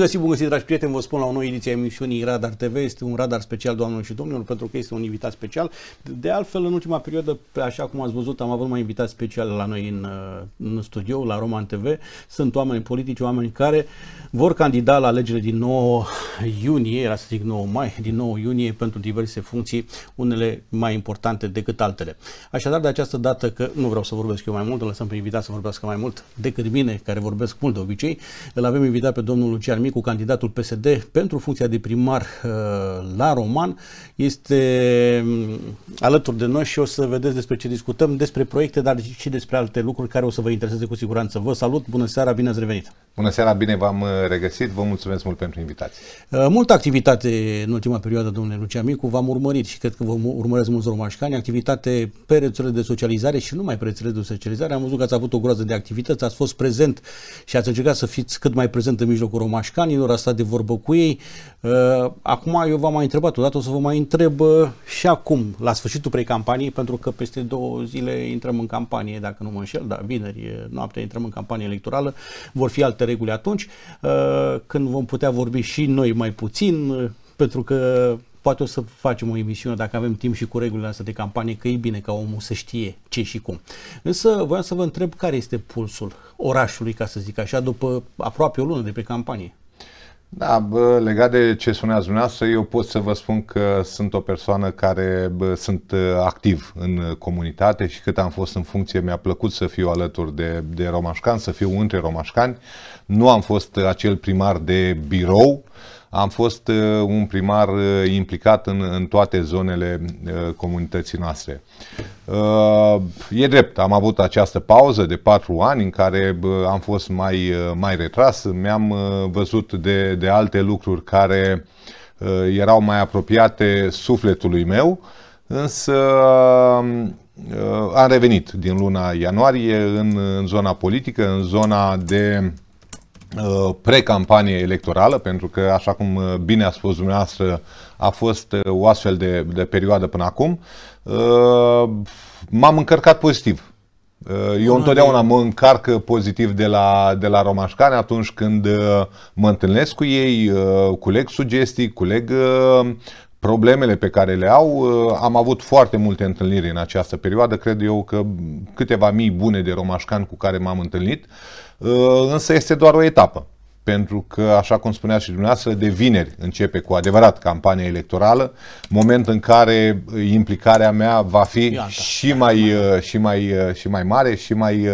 găsit, bun găsit, dragi prieteni, vă spun la o nouă ediție a emisiunii Radar TV. Este un radar special, doamnelor și domnilor, pentru că este un invitat special. De altfel, în ultima perioadă, așa cum ați văzut, am avut mai invitat special la noi în, uh, în studio, la Roman TV. Sunt oameni politici, oameni care vor candida la alegerile din 9 iunie, era să zic 9 mai, din 9 iunie, pentru diverse funcții, unele mai importante decât altele. Așadar, de această dată, că nu vreau să vorbesc eu mai mult, lăsăm pe invitat să vorbească mai mult decât mine, care vorbesc mult de obicei, îl avem invitat pe domnul Lucian cu candidatul PSD pentru funcția de primar uh, la Roman. Este mm, alături de noi și o să vedeți despre ce discutăm, despre proiecte, dar și despre alte lucruri care o să vă intereseze cu siguranță. Vă salut, bună seara, bine ați revenit! Bună seara, bine v-am uh, regăsit, vă mulțumesc mult pentru invitație. Uh, multă activitate în ultima perioadă, domnule Lucian Micu, v-am urmărit și cred că vă urmăresc mulți romașcani, activitate pe rețele de socializare și numai pe rețele de socializare. Am văzut că ați avut o groază de activități, ați fost prezent și ați încercat să fiți cât mai prezent în mijlocul romașcan americanilor, a stat de vorbă cu ei. Uh, acum eu v-am mai întrebat odată, o să vă mai întreb uh, și acum, la sfârșitul pre-campaniei, pentru că peste două zile intrăm în campanie, dacă nu mă înșel, da, vineri uh, noaptea intrăm în campanie electorală, vor fi alte reguli atunci, când vom putea vorbi și noi mai puțin, pentru că poate o să facem o emisiune dacă avem timp și cu regulile astea de campanie, că e bine ca omul să știe ce și cum. Însă voiam să vă întreb care este pulsul orașului, ca să zic așa, după aproape o lună de pe campanie. Da, bă, legat de ce spuneați dumneavoastră, eu pot să vă spun că sunt o persoană care bă, sunt uh, activ în comunitate și cât am fost în funcție mi-a plăcut să fiu alături de, de romașcani, să fiu între romașcani. Nu am fost uh, acel primar de birou, am fost uh, un primar implicat în, în toate zonele comunității noastre. Uh, e drept, am avut această pauză de patru ani în care uh, am fost mai, uh, mai retras, mi-am văzut de, de alte lucruri care erau mai apropiate sufletului meu, însă am revenit din luna ianuarie în, în zona politică, în zona de pre-campanie electorală, pentru că, așa cum bine a spus dumneavoastră, a fost o astfel de, de perioadă până acum m-am încărcat pozitiv. Uh, eu întotdeauna mă încarc pozitiv de la, de la Romașcane atunci când uh, mă întâlnesc cu ei, uh, culeg sugestii, culeg problemele pe care le au. Am avut foarte multe întâlniri în această perioadă, cred eu că câteva mii bune de romașcani cu care m-am întâlnit, însă este doar o etapă pentru că, așa cum spunea și dumneavoastră, de vineri începe cu adevărat campania electorală, moment în care uh, implicarea mea va fi și mai, uh, și, mai, uh, și mai mare și mai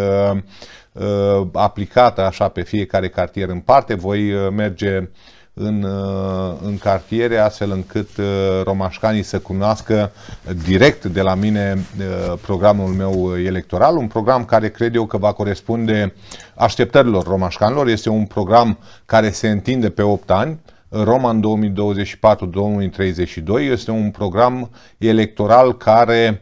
aplicată așa pe fiecare cartier în parte. Voi merge uh, în, uh, în cartiere, astfel încât uh, romașcanii să cunoască direct de la mine uh, programul meu electoral, un program care cred eu că va corespunde așteptărilor romașcanilor. Este un program care se întinde pe 8 ani, Roma în 2024-2032 este un program electoral care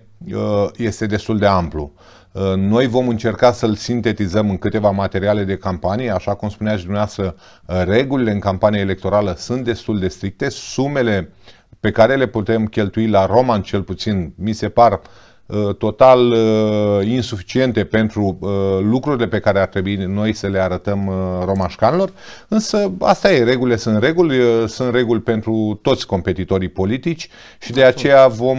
este destul de amplu. Uh, noi vom încerca să-l sintetizăm în câteva materiale de campanie, așa cum spunea și dumneavoastră, uh, regulile în campanie electorală sunt destul de stricte, sumele pe care le putem cheltui la Roman cel puțin, mi se par Uh, total uh, insuficiente pentru uh, lucrurile pe care ar trebui noi să le arătăm romașcanilor, însă asta e, regulile sunt reguli, sunt reguli pentru toți competitorii politici și de aceea vom,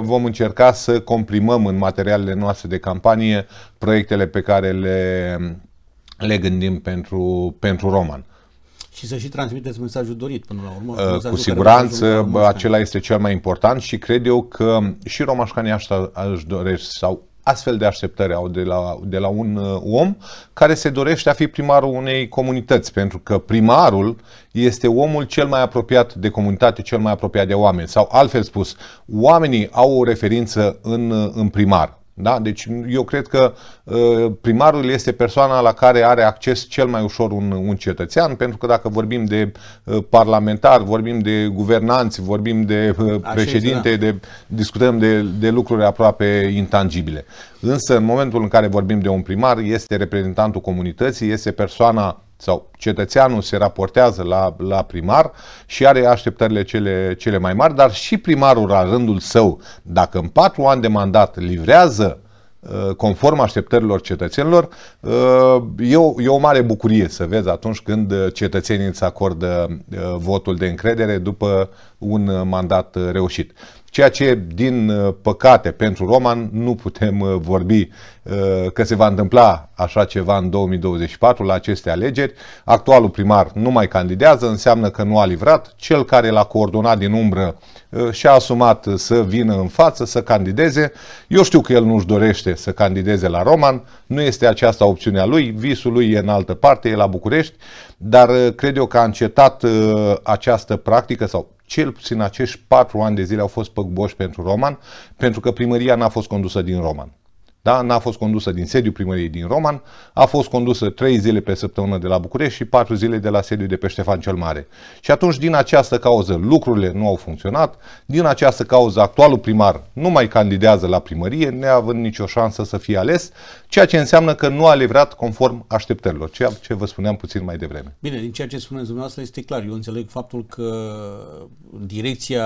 vom încerca să comprimăm în materialele noastre de campanie proiectele pe care le, le gândim pentru, pentru Roman și să și transmiteți mesajul dorit până la urmă. Uh, cu siguranță acela este cel mai important și cred eu că și romașcanii asta își doresc sau astfel de așteptări au de la, de la un uh, om care se dorește a fi primarul unei comunități, pentru că primarul este omul cel mai apropiat de comunitate, cel mai apropiat de oameni. Sau altfel spus, oamenii au o referință în, uh, în primar. Da? Deci eu cred că ă, primarul este persoana la care are acces cel mai ușor un, un cetățean, pentru că dacă vorbim de ă, parlamentar, vorbim de guvernanți, vorbim de ă, președinte, da. de, discutăm de, de lucruri aproape intangibile. Însă în momentul în care vorbim de un primar, este reprezentantul comunității, este persoana sau cetățeanul se raportează la, la primar și are așteptările cele, cele mai mari, dar și primarul la rândul său, dacă în patru ani de mandat livrează uh, conform așteptărilor cetățenilor, uh, e o, e o mare bucurie să vezi atunci când uh, cetățenii îți acordă votul de încredere după un mandat reușit. Ceea ce, din uh, păcate, pentru Roman nu putem uh, vorbi uh, că se va întâmpla așa ceva în 2024 la aceste alegeri. Actualul primar nu mai candidează, înseamnă că nu a livrat. Cel care l-a coordonat din umbră și-a asumat să vină în față, să candideze. Eu știu că el nu-și dorește să candideze la Roman, nu este aceasta opțiunea lui, visul lui e în altă parte, e la București, dar cred eu că a încetat această practică sau cel puțin acești patru ani de zile au fost păgboși pentru Roman, pentru că primăria n-a fost condusă din Roman. Da? N-a fost condusă din sediul primăriei din Roman, a fost condusă 3 zile pe săptămână de la București și 4 zile de la sediul de pe Ștefan cel Mare. Și atunci, din această cauză, lucrurile nu au funcționat, din această cauză, actualul primar nu mai candidează la primărie, neavând nicio șansă să fie ales, ceea ce înseamnă că nu a livrat conform așteptărilor, ceea ce vă spuneam puțin mai devreme. Bine, din ceea ce spuneți dumneavoastră este clar. Eu înțeleg faptul că direcția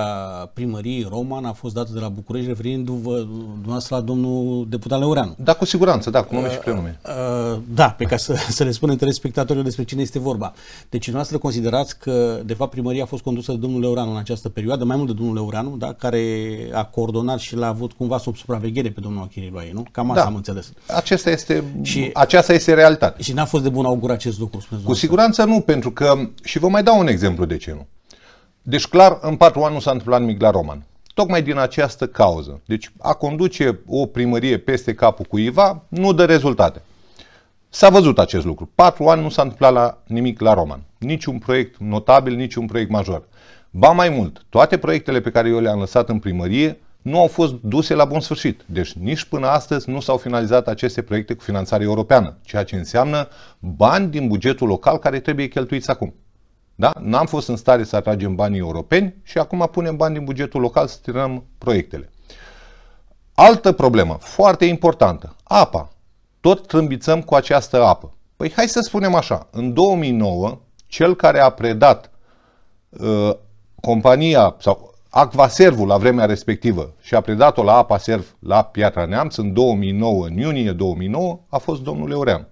primăriei Roman a fost dată de la București, referindu-vă dumneavoastră la domnul deputat Mălăureanu. Da, cu siguranță, da, cu nume uh, și prenume. Uh, da, pe ca să, să le spunem telespectatorilor despre cine este vorba. Deci dumneavoastră considerați că, de fapt, primăria a fost condusă de domnul Leureanu în această perioadă, mai mult de domnul Leureanu, da, care a coordonat și l-a avut cumva sub supraveghere pe domnul Achiriloae, nu? Cam asta da. am înțeles. Acesta este, și, aceasta este realitatea. Și n-a fost de bun augur acest lucru, spuneți Cu siguranță nu, pentru că, și vă mai dau un exemplu de ce nu. Deci clar, în patru ani nu s-a întâmplat nimic la Roman tocmai din această cauză. Deci a conduce o primărie peste capul cuiva nu dă rezultate. S-a văzut acest lucru. Patru ani nu s-a întâmplat la nimic la Roman. Niciun proiect notabil, niciun proiect major. Ba mai mult, toate proiectele pe care eu le-am lăsat în primărie nu au fost duse la bun sfârșit. Deci nici până astăzi nu s-au finalizat aceste proiecte cu finanțare europeană, ceea ce înseamnă bani din bugetul local care trebuie cheltuiți acum. Da? N-am fost în stare să atragem banii europeni și acum punem bani din bugetul local să tirăm proiectele. Altă problemă, foarte importantă, apa. Tot trâmbițăm cu această apă. Păi hai să spunem așa, în 2009, cel care a predat uh, compania sau Acvaservul la vremea respectivă și a predat-o la Apa Serv la Piatra Neamț în 2009, în iunie 2009, a fost domnul Eurean.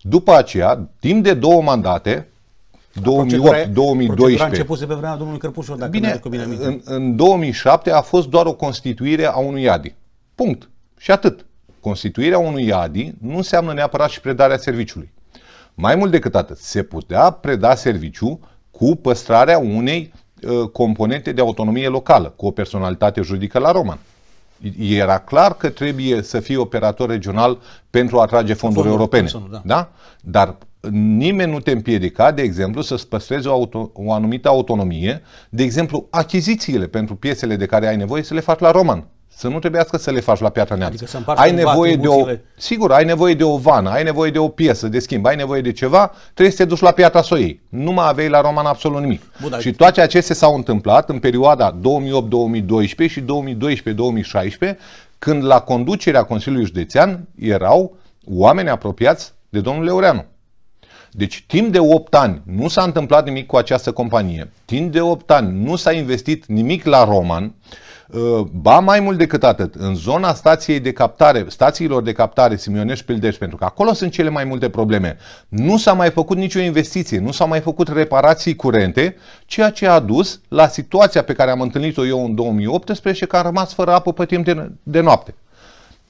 După aceea, timp de două mandate, 2008, 2012. a început pe vremea domnului Cărpușor, dacă bine, bine În, în 2007 a fost doar o constituire a unui IADI. Punct. Și atât. Constituirea unui IADI nu înseamnă neapărat și predarea serviciului. Mai mult decât atât, se putea preda serviciu cu păstrarea unei uh, componente de autonomie locală, cu o personalitate juridică la roman era clar că trebuie să fie operator regional pentru a atrage fonduri, Fondul, europene. Fonduri, da. da? Dar nimeni nu te împiedica, de exemplu, să-ți păstrezi o, auto, o anumită autonomie, de exemplu, achizițiile pentru piesele de care ai nevoie să le faci la roman. Să nu trebuiască să le faci la piatra neamță. Adică ai nevoie de o, sigur, ai nevoie de o vană, ai nevoie de o piesă de schimb, ai nevoie de ceva, trebuie să te duci la piatra soiei. Nu mai aveai la roman absolut nimic. Bun, și toate acestea s-au întâmplat în perioada 2008-2012 și 2012-2016, când la conducerea Consiliului Județean erau oameni apropiați de domnul Leureanu. Deci timp de 8 ani nu s-a întâmplat nimic cu această companie. Timp de 8 ani nu s-a investit nimic la Roman. Ă, ba mai mult decât atât, în zona stației de captare, stațiilor de captare Simionești Pildeș, pentru că acolo sunt cele mai multe probleme. Nu s-a mai făcut nicio investiție, nu s-au mai făcut reparații curente, ceea ce a dus la situația pe care am întâlnit-o eu în 2018 că am rămas fără apă pe timp de, de noapte.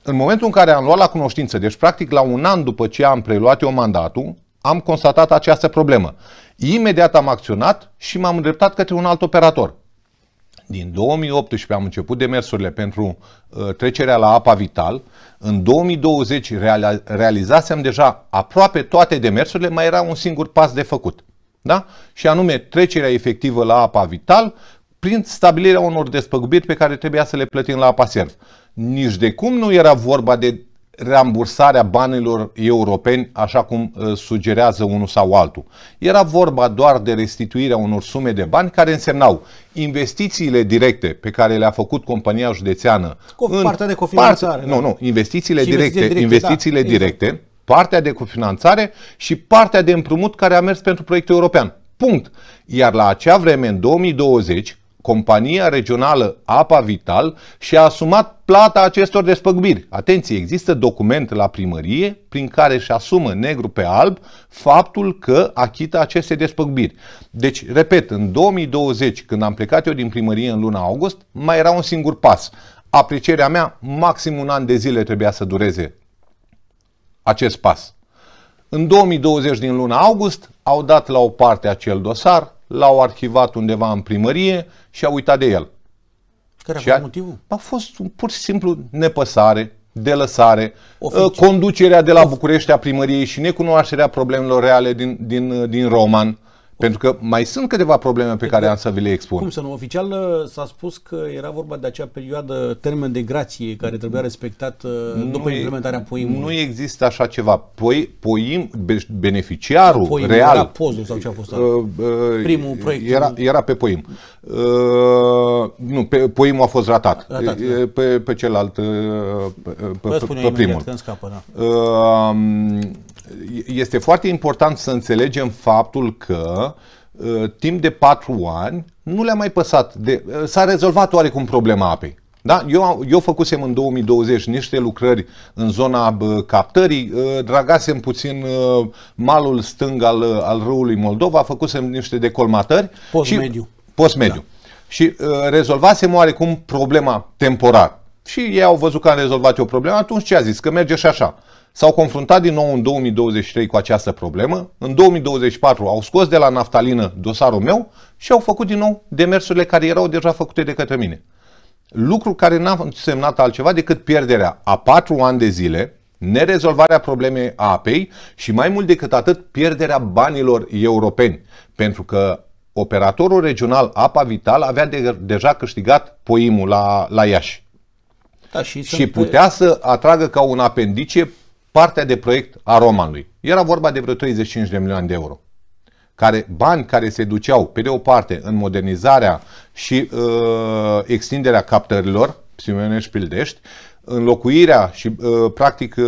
În momentul în care am luat la cunoștință, deci practic la un an după ce am preluat eu mandatul, am constatat această problemă. Imediat am acționat și m-am îndreptat către un alt operator. Din 2018 am început demersurile pentru uh, trecerea la apa vital. În 2020 realizasem deja aproape toate demersurile, mai era un singur pas de făcut. Da? Și anume trecerea efectivă la apa vital prin stabilirea unor despăgubiri pe care trebuia să le plătim la apa serv. Nici de cum nu era vorba de rambursarea banilor europeni, așa cum uh, sugerează unul sau altul. Era vorba doar de restituirea unor sume de bani care însemnau investițiile directe pe care le-a făcut compania județeană. Cu în partea de cofinanțare. Parte, da. Nu, nu, investițiile directe, da, investițiile exact. directe, investițiile da, directe exact. partea de cofinanțare și partea de împrumut care a mers pentru proiectul european. Punct. Iar la acea vreme, în 2020, compania regională Apa Vital și-a asumat plata acestor despăgubiri. Atenție, există document la primărie prin care își asumă negru pe alb faptul că achită aceste despăgubiri. Deci, repet, în 2020, când am plecat eu din primărie în luna august, mai era un singur pas. Aprecierea mea, maxim un an de zile trebuia să dureze acest pas. În 2020 din luna august au dat la o parte acel dosar, l-au arhivat undeva în primărie și au uitat de el. Care a fost motivul? A fost un pur și simplu nepăsare, delăsare, Oficial. Ă, conducerea de la București a primăriei și necunoașterea problemelor reale din, din, din Roman. Pentru că mai sunt câteva probleme pe care exact. am să vi le expun. Cum să nu? Oficial uh, s-a spus că era vorba de acea perioadă, termen de grație, care trebuia respectat uh, nu după implementarea poim. Nu există așa ceva. Poi, poim, beneficiarul poim, real... Era pozul sau ce a fost? Da. Uh, uh, primul proiect. Era, era pe poim. Uh, nu, pe, poimul a fost ratat. ratat da. pe, pe celălalt, uh, pe, pe, pe primul. Imediat, scapă, da. uh, este foarte important să înțelegem faptul că ă, timp de patru ani nu le-a mai păsat. De, ă, s-a rezolvat oarecum problema apei. Da? Eu, eu făcusem în 2020 niște lucrări în zona captării, ă, dragasem puțin malul stâng al, al râului Moldova, făcusem niște decolmatări. Post-mediu. Post-mediu. Da. Și rezolvasem oarecum problema temporar. Și ei au văzut că am rezolvat eu problema, atunci ce a zis? Că merge și așa s-au confruntat din nou în 2023 cu această problemă, în 2024 au scos de la naftalină dosarul meu și au făcut din nou demersurile care erau deja făcute de către mine. Lucru care n-a însemnat altceva decât pierderea a patru ani de zile, nerezolvarea problemei a apei și mai mult decât atât pierderea banilor europeni, pentru că operatorul regional Apa Vital avea de, deja câștigat poimul la, la Iași. Da, și și putea pe... să atragă ca un apendice partea de proiect a Romanului. Era vorba de vreo 35 de milioane de euro. Care, bani care se duceau, pe de o parte, în modernizarea și uh, extinderea captărilor, Simeonești-Pildești, înlocuirea și uh, practic uh,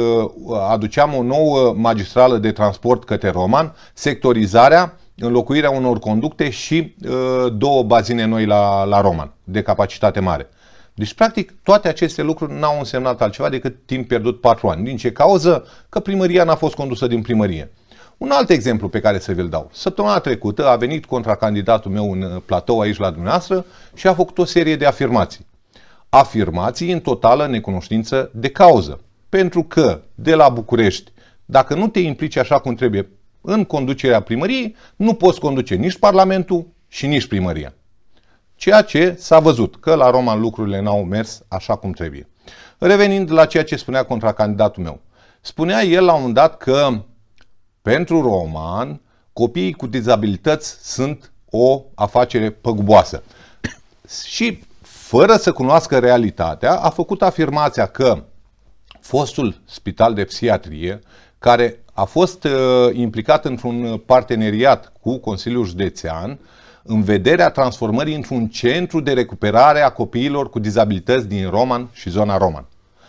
aduceam o nouă magistrală de transport către Roman, sectorizarea, înlocuirea unor conducte și uh, două bazine noi la, la Roman, de capacitate mare. Deci, practic, toate aceste lucruri n-au însemnat altceva decât timp pierdut patru ani. Din ce cauză? Că primăria n-a fost condusă din primărie. Un alt exemplu pe care să vi-l dau. Săptămâna trecută a venit contracandidatul meu în uh, platou aici la dumneavoastră și a făcut o serie de afirmații. Afirmații în totală necunoștință de cauză. Pentru că de la București, dacă nu te implici așa cum trebuie în conducerea primăriei, nu poți conduce nici Parlamentul și nici primăria. Ceea ce s-a văzut, că la Roman lucrurile n-au mers așa cum trebuie. Revenind la ceea ce spunea contracandidatul meu, spunea el la un moment dat că pentru Roman copiii cu dizabilități sunt o afacere păguboasă. Și fără să cunoască realitatea, a făcut afirmația că fostul spital de psihiatrie, care a fost uh, implicat într-un parteneriat cu Consiliul Județean, uh, în vederea transformării într-un centru de recuperare a copiilor cu dizabilități din Roman și zona Roman.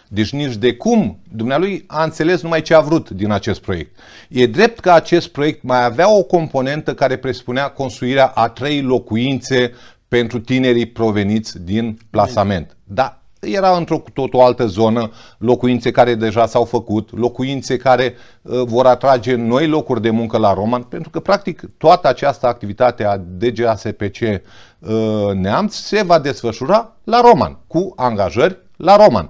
Deci nici de cum dumnealui a înțeles numai ce a vrut din acest proiect. E drept că acest proiect mai avea o componentă care presupunea construirea a trei locuințe pentru tinerii proveniți din plasament. Dar era într-o cu tot o altă zonă, locuințe care deja s-au făcut, locuințe care uh, vor atrage noi locuri de muncă la Roman, pentru că practic toată această activitate a DGASPC uh, Neamț se va desfășura la Roman, cu angajări la Roman.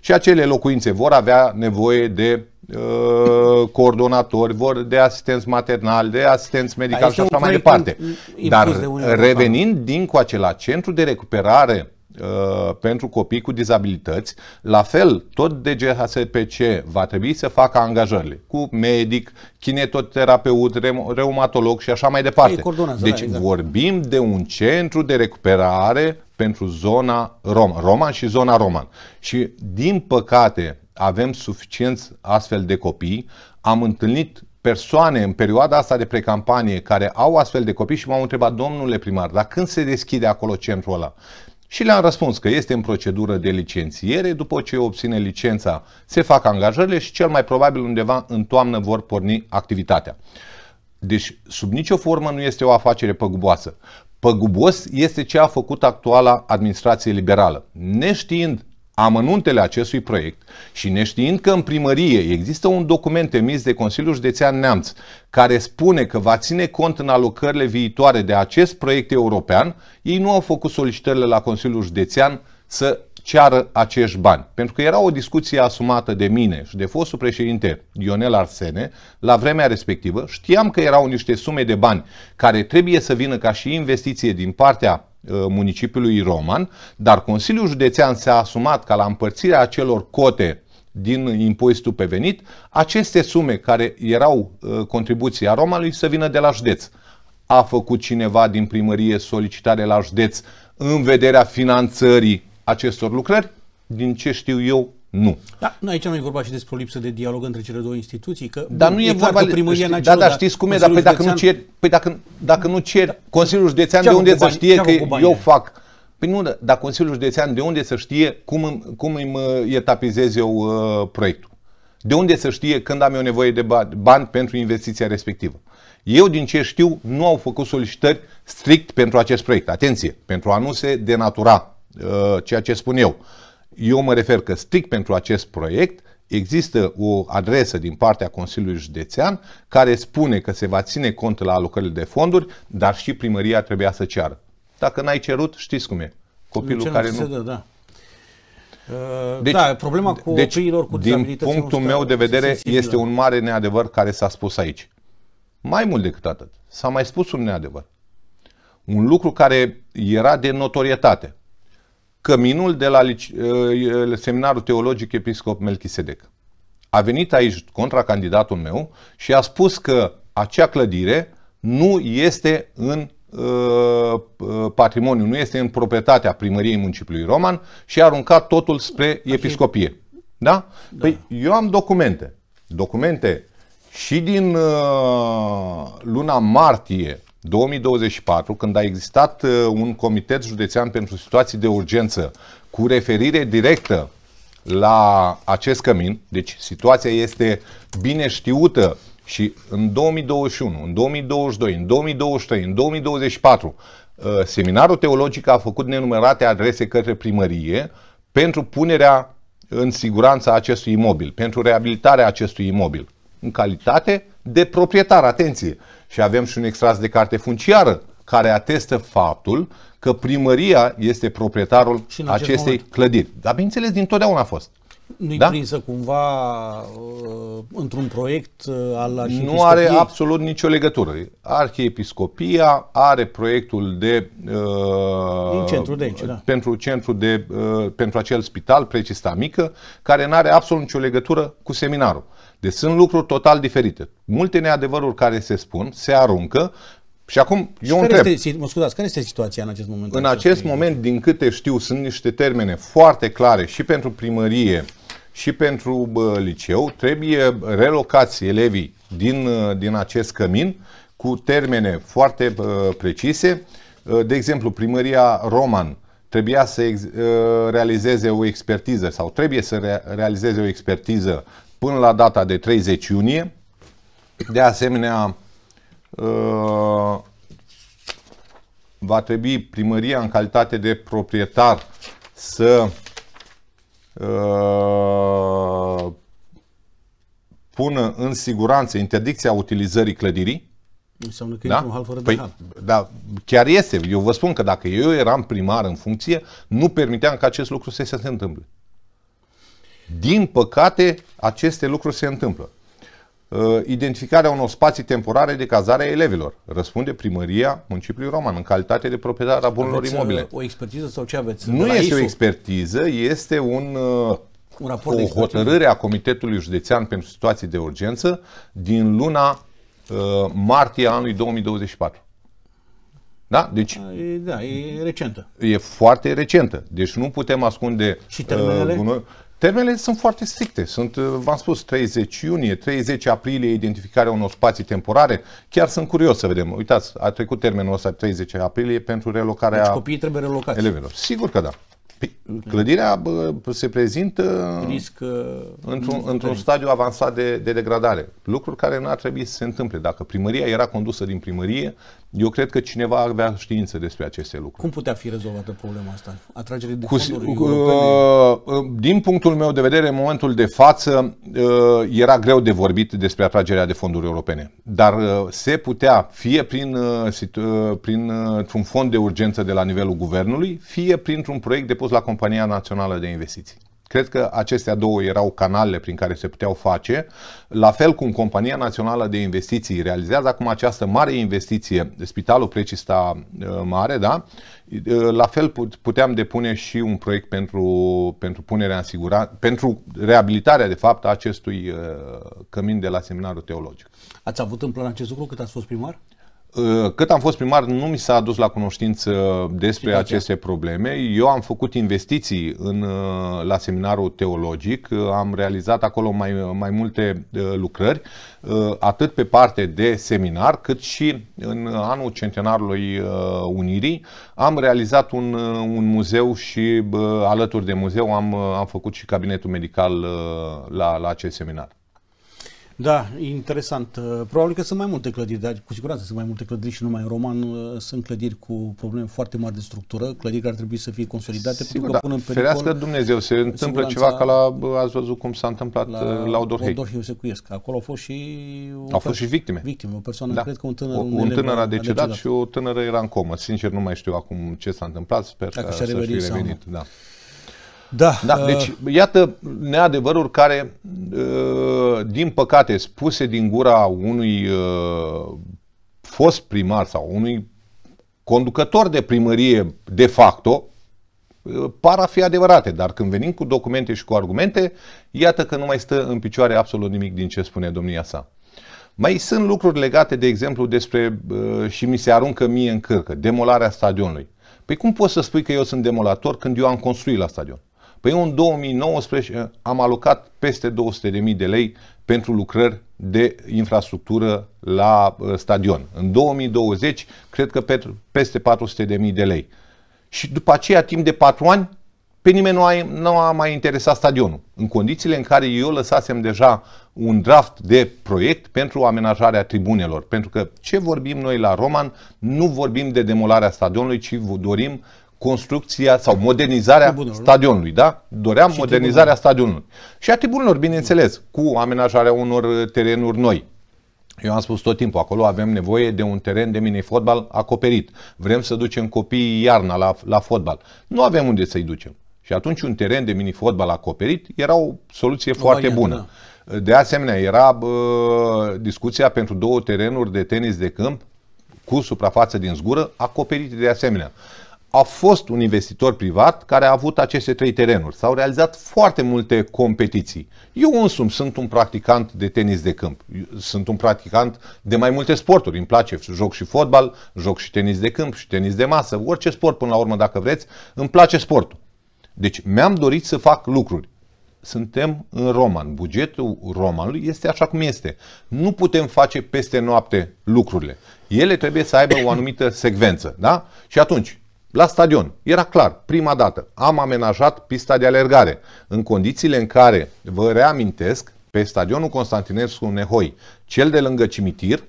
Și acele locuințe vor avea nevoie de uh, coordonatori, vor de asistenți maternali, de asistenți medicali și așa mai departe. Dar de revenind din cu acela centru de recuperare Uh, pentru copii cu dizabilități. La fel, tot de GHSPC va trebui să facă angajările cu medic, kinetoterapeut, reumatolog și așa mai departe. Da, deci da, exact. vorbim de un centru de recuperare pentru zona rom, roman și zona roman. Și din păcate avem suficienți astfel de copii. Am întâlnit persoane în perioada asta de precampanie care au astfel de copii și m-au întrebat, domnule primar, dar când se deschide acolo centrul ăla? Și le-am răspuns că este în procedură de licențiere, după ce obține licența se fac angajările și cel mai probabil undeva în toamnă vor porni activitatea. Deci sub nicio formă nu este o afacere păguboasă. Păgubos este ce a făcut actuala administrație liberală. Neștiind amănuntele acestui proiect și neștiind că în primărie există un document emis de Consiliul Județean Neamț care spune că va ține cont în alocările viitoare de acest proiect european, ei nu au făcut solicitările la Consiliul Județean să ceară acești bani. Pentru că era o discuție asumată de mine și de fostul președinte Ionel Arsene, la vremea respectivă știam că erau niște sume de bani care trebuie să vină ca și investiție din partea Uh, municipiului Roman, dar Consiliul Județean s-a asumat ca la împărțirea acelor cote din impozitul pe venit, aceste sume care erau uh, contribuția Romanului să vină de la județ. A făcut cineva din primărie solicitare la județ în vederea finanțării acestor lucrări? Din ce știu eu, nu. Da, aici nu e vorba și despre o lipsă de dialog între cele două instituții, că Dar nu e, e vorba de primăria ști, Da, da, știți cum e, dar păi dacă nu cer, păi dacă, dacă nu cer da. Consiliul Județean de unde să știe că eu fac Păi nu, dar Consiliul Județean de unde să știe cum, îmi, cum îmi uh, etapizez eu uh, proiectul? De unde să știe când am eu nevoie de bani pentru investiția respectivă? Eu, din ce știu, nu au făcut solicitări strict pentru acest proiect. Atenție, pentru a nu se denatura uh, ceea ce spun eu. Uh, eu mă refer că strict pentru acest proiect există o adresă din partea Consiliului Județean care spune că se va ține cont la alocările de fonduri, dar și primăria trebuia să ceară. Dacă n-ai cerut, știți cum e. Copilul care nu... Se dă, da. Deci, da, problema cu deci, copiilor cu Din punctul meu de vedere, sensibilă. este da. un mare neadevăr care s-a spus aici. Mai mult decât atât, s-a mai spus un neadevăr. Un lucru care era de notorietate căminul de la eh, eh, seminarul teologic episcop Melchisedec. A venit aici contracandidatul meu și a spus că acea clădire nu este în eh, patrimoniu, nu este în proprietatea primăriei municipiului Roman și a aruncat totul spre episcopie. Da? da? Păi eu am documente. Documente și din uh, luna martie 2024, când a existat uh, un comitet județean pentru situații de urgență cu referire directă la acest cămin, deci situația este bine știută și în 2021, în 2022, în 2023, în 2024, uh, seminarul teologic a făcut nenumărate adrese către primărie pentru punerea în siguranță a acestui imobil, pentru reabilitarea acestui imobil, în calitate de proprietar, atenție. Și avem și un extras de carte funciară care atestă faptul că primăria este proprietarul acestei moment. clădiri. Dar bineînțeles, dintotdeauna a fost. Nu-i da? prinsă cumva uh, într-un proiect uh, al arhiepiscopiei? Nu are absolut nicio legătură. Arhiepiscopia are proiectul de... Uh, Din centru de aici, da. Pentru, centru de, uh, pentru acel spital, precista mică, care nu are absolut nicio legătură cu seminarul. Deci sunt lucruri total diferite. Multe neadevăruri care se spun, se aruncă și acum și eu care întreb. Este, mă scuzați, care este situația în acest moment? În acest spune? moment, din câte știu, sunt niște termene foarte clare și pentru primărie și pentru bă, liceu. Trebuie relocați elevii din, uh, din acest cămin cu termene foarte bă, precise. Uh, de exemplu, primăria Roman trebuia să uh, realizeze o expertiză sau trebuie să realizeze o expertiză până la data de 30 iunie. De asemenea, uh, va trebui primăria în calitate de proprietar să uh, pună în siguranță interdicția utilizării clădirii. Înseamnă că da? e un hal fără păi, de hal. Da, chiar este. Eu vă spun că dacă eu eram primar în funcție, nu permiteam ca acest lucru să se întâmple. Din păcate, aceste lucruri se întâmplă. Uh, identificarea unor spații temporare de cazare a elevilor. Răspunde primăria municipiului Roman în calitate de proprietar a bunurilor aveți uh, imobile. o expertiză sau ce aveți? Nu este ISU? o expertiză, este un uh, un raport o hotărâre a Comitetului Județean pentru Situații de Urgență din luna uh, martie anului 2024. Da? Deci, da, e recentă. E foarte recentă. Deci nu putem ascunde... Și termenele? Uh, Termenele sunt foarte stricte. Sunt, uh, v-am spus, 30 iunie, 30 aprilie, identificarea unor spații temporare. Chiar sunt curios să vedem. Uitați, a trecut termenul ăsta 30 aprilie pentru relocarea deci copiii trebuie relocați. elevilor. Sigur că da. Păi, clădirea bă, se prezintă Risc, uh, într-un, într-un stadiu avansat de, de degradare. Lucruri care nu ar trebui să se întâmple. Dacă primăria era condusă din primărie, eu cred că cineva ar avea știință despre aceste lucruri. Cum putea fi rezolvată problema asta? Atragerea de fonduri cu, uh, uh, Din punctul meu de vedere, în momentul de față uh, era greu de vorbit despre atragerea de fonduri europene. Dar uh, se putea, fie prin, uh, uh prin uh, un fond de urgență de la nivelul guvernului, fie printr-un proiect depus la Compania Națională de Investiții. Cred că acestea două erau canalele prin care se puteau face, la fel cum Compania Națională de Investiții realizează acum această mare investiție, Spitalul Precista Mare, da? La fel puteam depune și un proiect pentru, pentru punerea în siguranță, pentru reabilitarea, de fapt, a acestui cămin de la seminarul teologic. Ați avut în plan acest lucru cât ați fost primar? Ă, cât am fost primar, nu mi s-a adus la cunoștință despre Citația. aceste probleme. Eu am făcut investiții în, ă, la seminarul teologic, am realizat acolo mai, mai multe ă, lucrări, atât pe parte de seminar, cât și în anul centenarului Unirii. Am realizat un, un muzeu și alături de muzeu am, am făcut și cabinetul medical la, la acest seminar. Da, interesant. Uh, probabil că sunt mai multe clădiri, dar cu siguranță sunt mai multe clădiri și numai în Roman uh, sunt clădiri cu probleme foarte mari de structură, clădiri care ar trebui să fie consolidate. Sigur, pentru că da. pun în pericol, Ferească Dumnezeu, se întâmplă ceva ca la, ați văzut cum s-a întâmplat la, uh, la Odorhei. Odorhei Secuiesc. Acolo au fost și... Au fost și victime. Victime, o persoană, da. cred că un tânăr... Un, un tânăr a decedat, a decedat și o tânără era în comă. Sincer, nu mai știu acum ce s-a întâmplat, sper Dacă că să fie revenit. Da. Da, da, uh, Deci, iată neadevăruri care, uh, din păcate, spuse din gura unui uh, fost primar sau unui conducător de primărie de facto, par a fi adevărate, dar când venim cu documente și cu argumente, iată că nu mai stă în picioare absolut nimic din ce spune domnia sa. Mai sunt lucruri legate, de exemplu, despre, și mi se aruncă mie în cărcă, demolarea stadionului. Păi cum poți să spui că eu sunt demolator când eu am construit la stadion? Păi eu în 2019 am alocat peste 200.000 de lei pentru lucrări de infrastructură la uh, stadion. În 2020, cred că peste 400.000 de lei. Și după aceea, timp de 4 ani, pe nimeni nu a, nu a mai interesat stadionul. În condițiile în care eu lăsasem deja un draft de proiect pentru amenajarea tribunelor. Pentru că ce vorbim noi la Roman, nu vorbim de demolarea stadionului, ci dorim construcția sau modernizarea tribunelor. stadionului, da? Doream și modernizarea tribunelor. stadionului. Și a tribunelor, bineînțeles, cu amenajarea unor terenuri noi. Eu am spus tot timpul, acolo avem nevoie de un teren de mini-fotbal acoperit. Vrem să ducem copiii iarna la, la fotbal. Nu avem unde să-i ducem. Și atunci un teren de mini-fotbal acoperit era o soluție o foarte variantă, bună. Da. De asemenea, era uh, discuția pentru două terenuri de tenis de câmp cu suprafață din zgură acoperite de asemenea a fost un investitor privat care a avut aceste trei terenuri. S-au realizat foarte multe competiții. Eu însumi sunt un practicant de tenis de câmp. Sunt un practicant de mai multe sporturi. Îmi place, joc și fotbal, joc și tenis de câmp și tenis de masă. Orice sport până la urmă, dacă vreți, îmi place sportul. Deci mi-am dorit să fac lucruri. Suntem în Roman. Bugetul Romanului este așa cum este. Nu putem face peste noapte lucrurile. Ele trebuie să aibă o anumită secvență. Da? Și atunci, la stadion, era clar, prima dată, am amenajat pista de alergare, în condițiile în care, vă reamintesc, pe stadionul Constantinescu Nehoi, cel de lângă cimitir,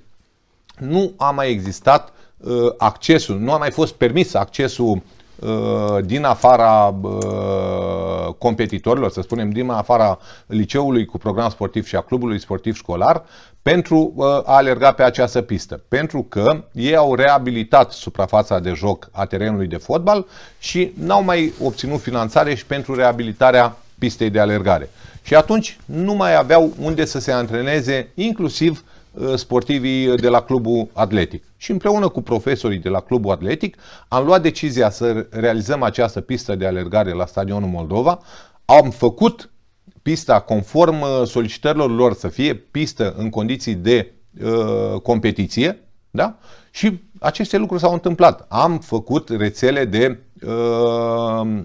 nu a mai existat uh, accesul, nu a mai fost permis accesul Uh, din afara uh, competitorilor, să spunem, din afara liceului cu program sportiv și a clubului sportiv școlar, pentru uh, a alerga pe această pistă. Pentru că ei au reabilitat suprafața de joc a terenului de fotbal și n-au mai obținut finanțare și pentru reabilitarea pistei de alergare. Și atunci nu mai aveau unde să se antreneze, inclusiv Uh, sportivii de la clubul atletic. Și împreună cu profesorii de la clubul atletic am luat decizia să realizăm această pistă de alergare la stadionul Moldova. Am făcut pista conform uh, solicitărilor lor să fie pistă în condiții de uh, competiție, da? Și aceste lucruri s-au întâmplat. Am făcut rețele de uh,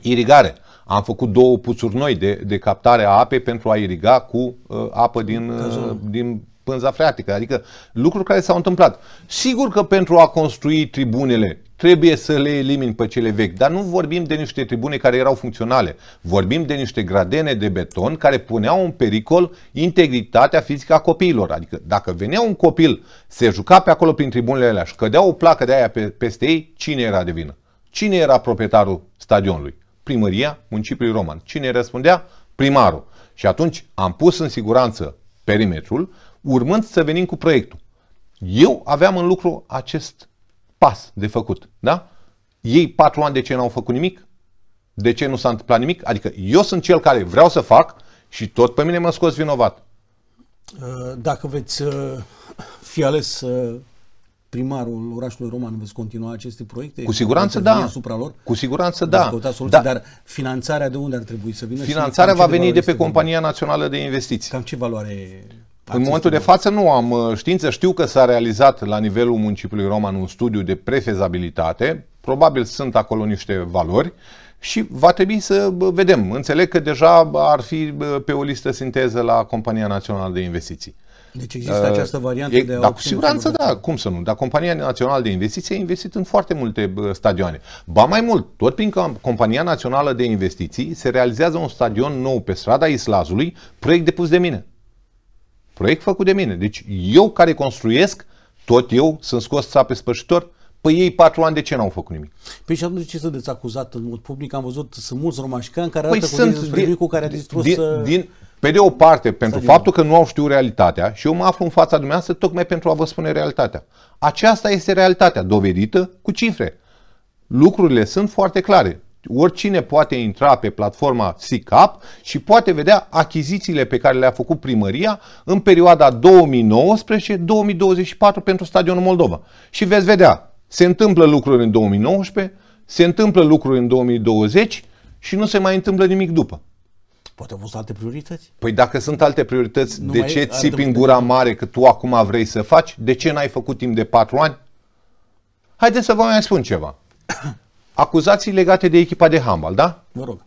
irigare. Am făcut două puțuri noi de, de captare a apei pentru a iriga cu uh, apă din, uh, din pânza freatică, adică lucruri care s-au întâmplat. Sigur că pentru a construi tribunele trebuie să le elimini pe cele vechi, dar nu vorbim de niște tribune care erau funcționale, vorbim de niște gradene de beton care puneau în pericol integritatea fizică a copiilor, adică dacă venea un copil, se juca pe acolo prin tribunele alea și cădea o placă de aia pe, peste ei, cine era de vină? Cine era proprietarul stadionului? Primăria municipiului roman. Cine răspundea? Primarul. Și atunci am pus în siguranță perimetrul, urmând să venim cu proiectul. Eu aveam în lucru acest pas de făcut, da? Ei patru ani de ce n-au făcut nimic? De ce nu s-a întâmplat nimic? Adică eu sunt cel care vreau să fac și tot pe mine mă scos vinovat. Uh, dacă veți uh, fi ales uh, primarul orașului roman, veți continua aceste proiecte? Cu siguranță da. Asupra lor? Cu siguranță da. da. Soluții, da. Dar finanțarea de unde ar trebui să vină? Finanțarea va veni de pe Compania Națională de Investiții. Cam ce valoare acest în momentul de față nu am uh, știință. Știu că s-a realizat la nivelul municipiului Roman un studiu de prefezabilitate. Probabil sunt acolo niște valori și va trebui să vedem. Înțeleg că deja ar fi pe o listă sinteză la Compania Națională de Investiții. Deci există uh, această variantă e, de a da, Cu siguranță da, cum să nu. Dar Compania Națională de Investiții a investit în foarte multe stadioane. Ba mai mult, tot prin Compania Națională de Investiții se realizează un stadion nou pe strada Islazului, proiect depus de mine proiect făcut de mine. Deci eu care construiesc, tot eu sunt scos pe spășitor, Păi ei patru ani de ce n-au făcut nimic? Păi și atunci ce deți acuzat în mod public? Am văzut, sunt mulți romașcani care arată păi arată sunt din, din, care a distrus... Din, uh, din, pe de o parte, pentru faptul că nu au știut realitatea și eu mă aflu în fața dumneavoastră tocmai pentru a vă spune realitatea. Aceasta este realitatea, dovedită cu cifre. Lucrurile sunt foarte clare oricine poate intra pe platforma SICAP și poate vedea achizițiile pe care le-a făcut primăria în perioada 2019-2024 pentru Stadionul Moldova. Și veți vedea, se întâmplă lucruri în 2019, se întâmplă lucruri în 2020 și nu se mai întâmplă nimic după. Poate au fost alte priorități? Păi dacă sunt alte priorități, nu de ce ții în gura de... mare că tu acum vrei să faci? De ce n-ai făcut timp de patru ani? Haideți să vă mai spun ceva acuzații legate de echipa de handbal, da? Vă rog.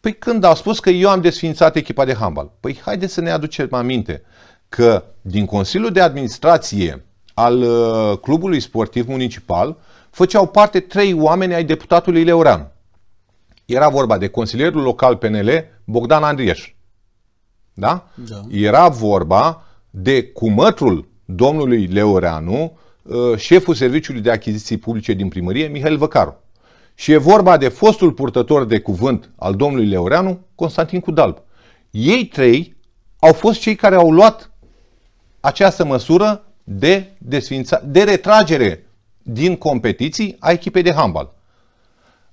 Păi când au spus că eu am desfințat echipa de handbal, păi haideți să ne aducem aminte că din Consiliul de Administrație al uh, Clubului Sportiv Municipal făceau parte trei oameni ai deputatului Leoran. Era vorba de consilierul local PNL Bogdan Andrieș. Da? da. Era vorba de cumătrul domnului Leoreanu, uh, șeful Serviciului de Achiziții Publice din primărie, Mihail Văcaru. Și e vorba de fostul purtător de cuvânt al domnului Leoreanu, Constantin Cudalb. Ei trei au fost cei care au luat această măsură de, desfința, de retragere din competiții a echipei de handbal.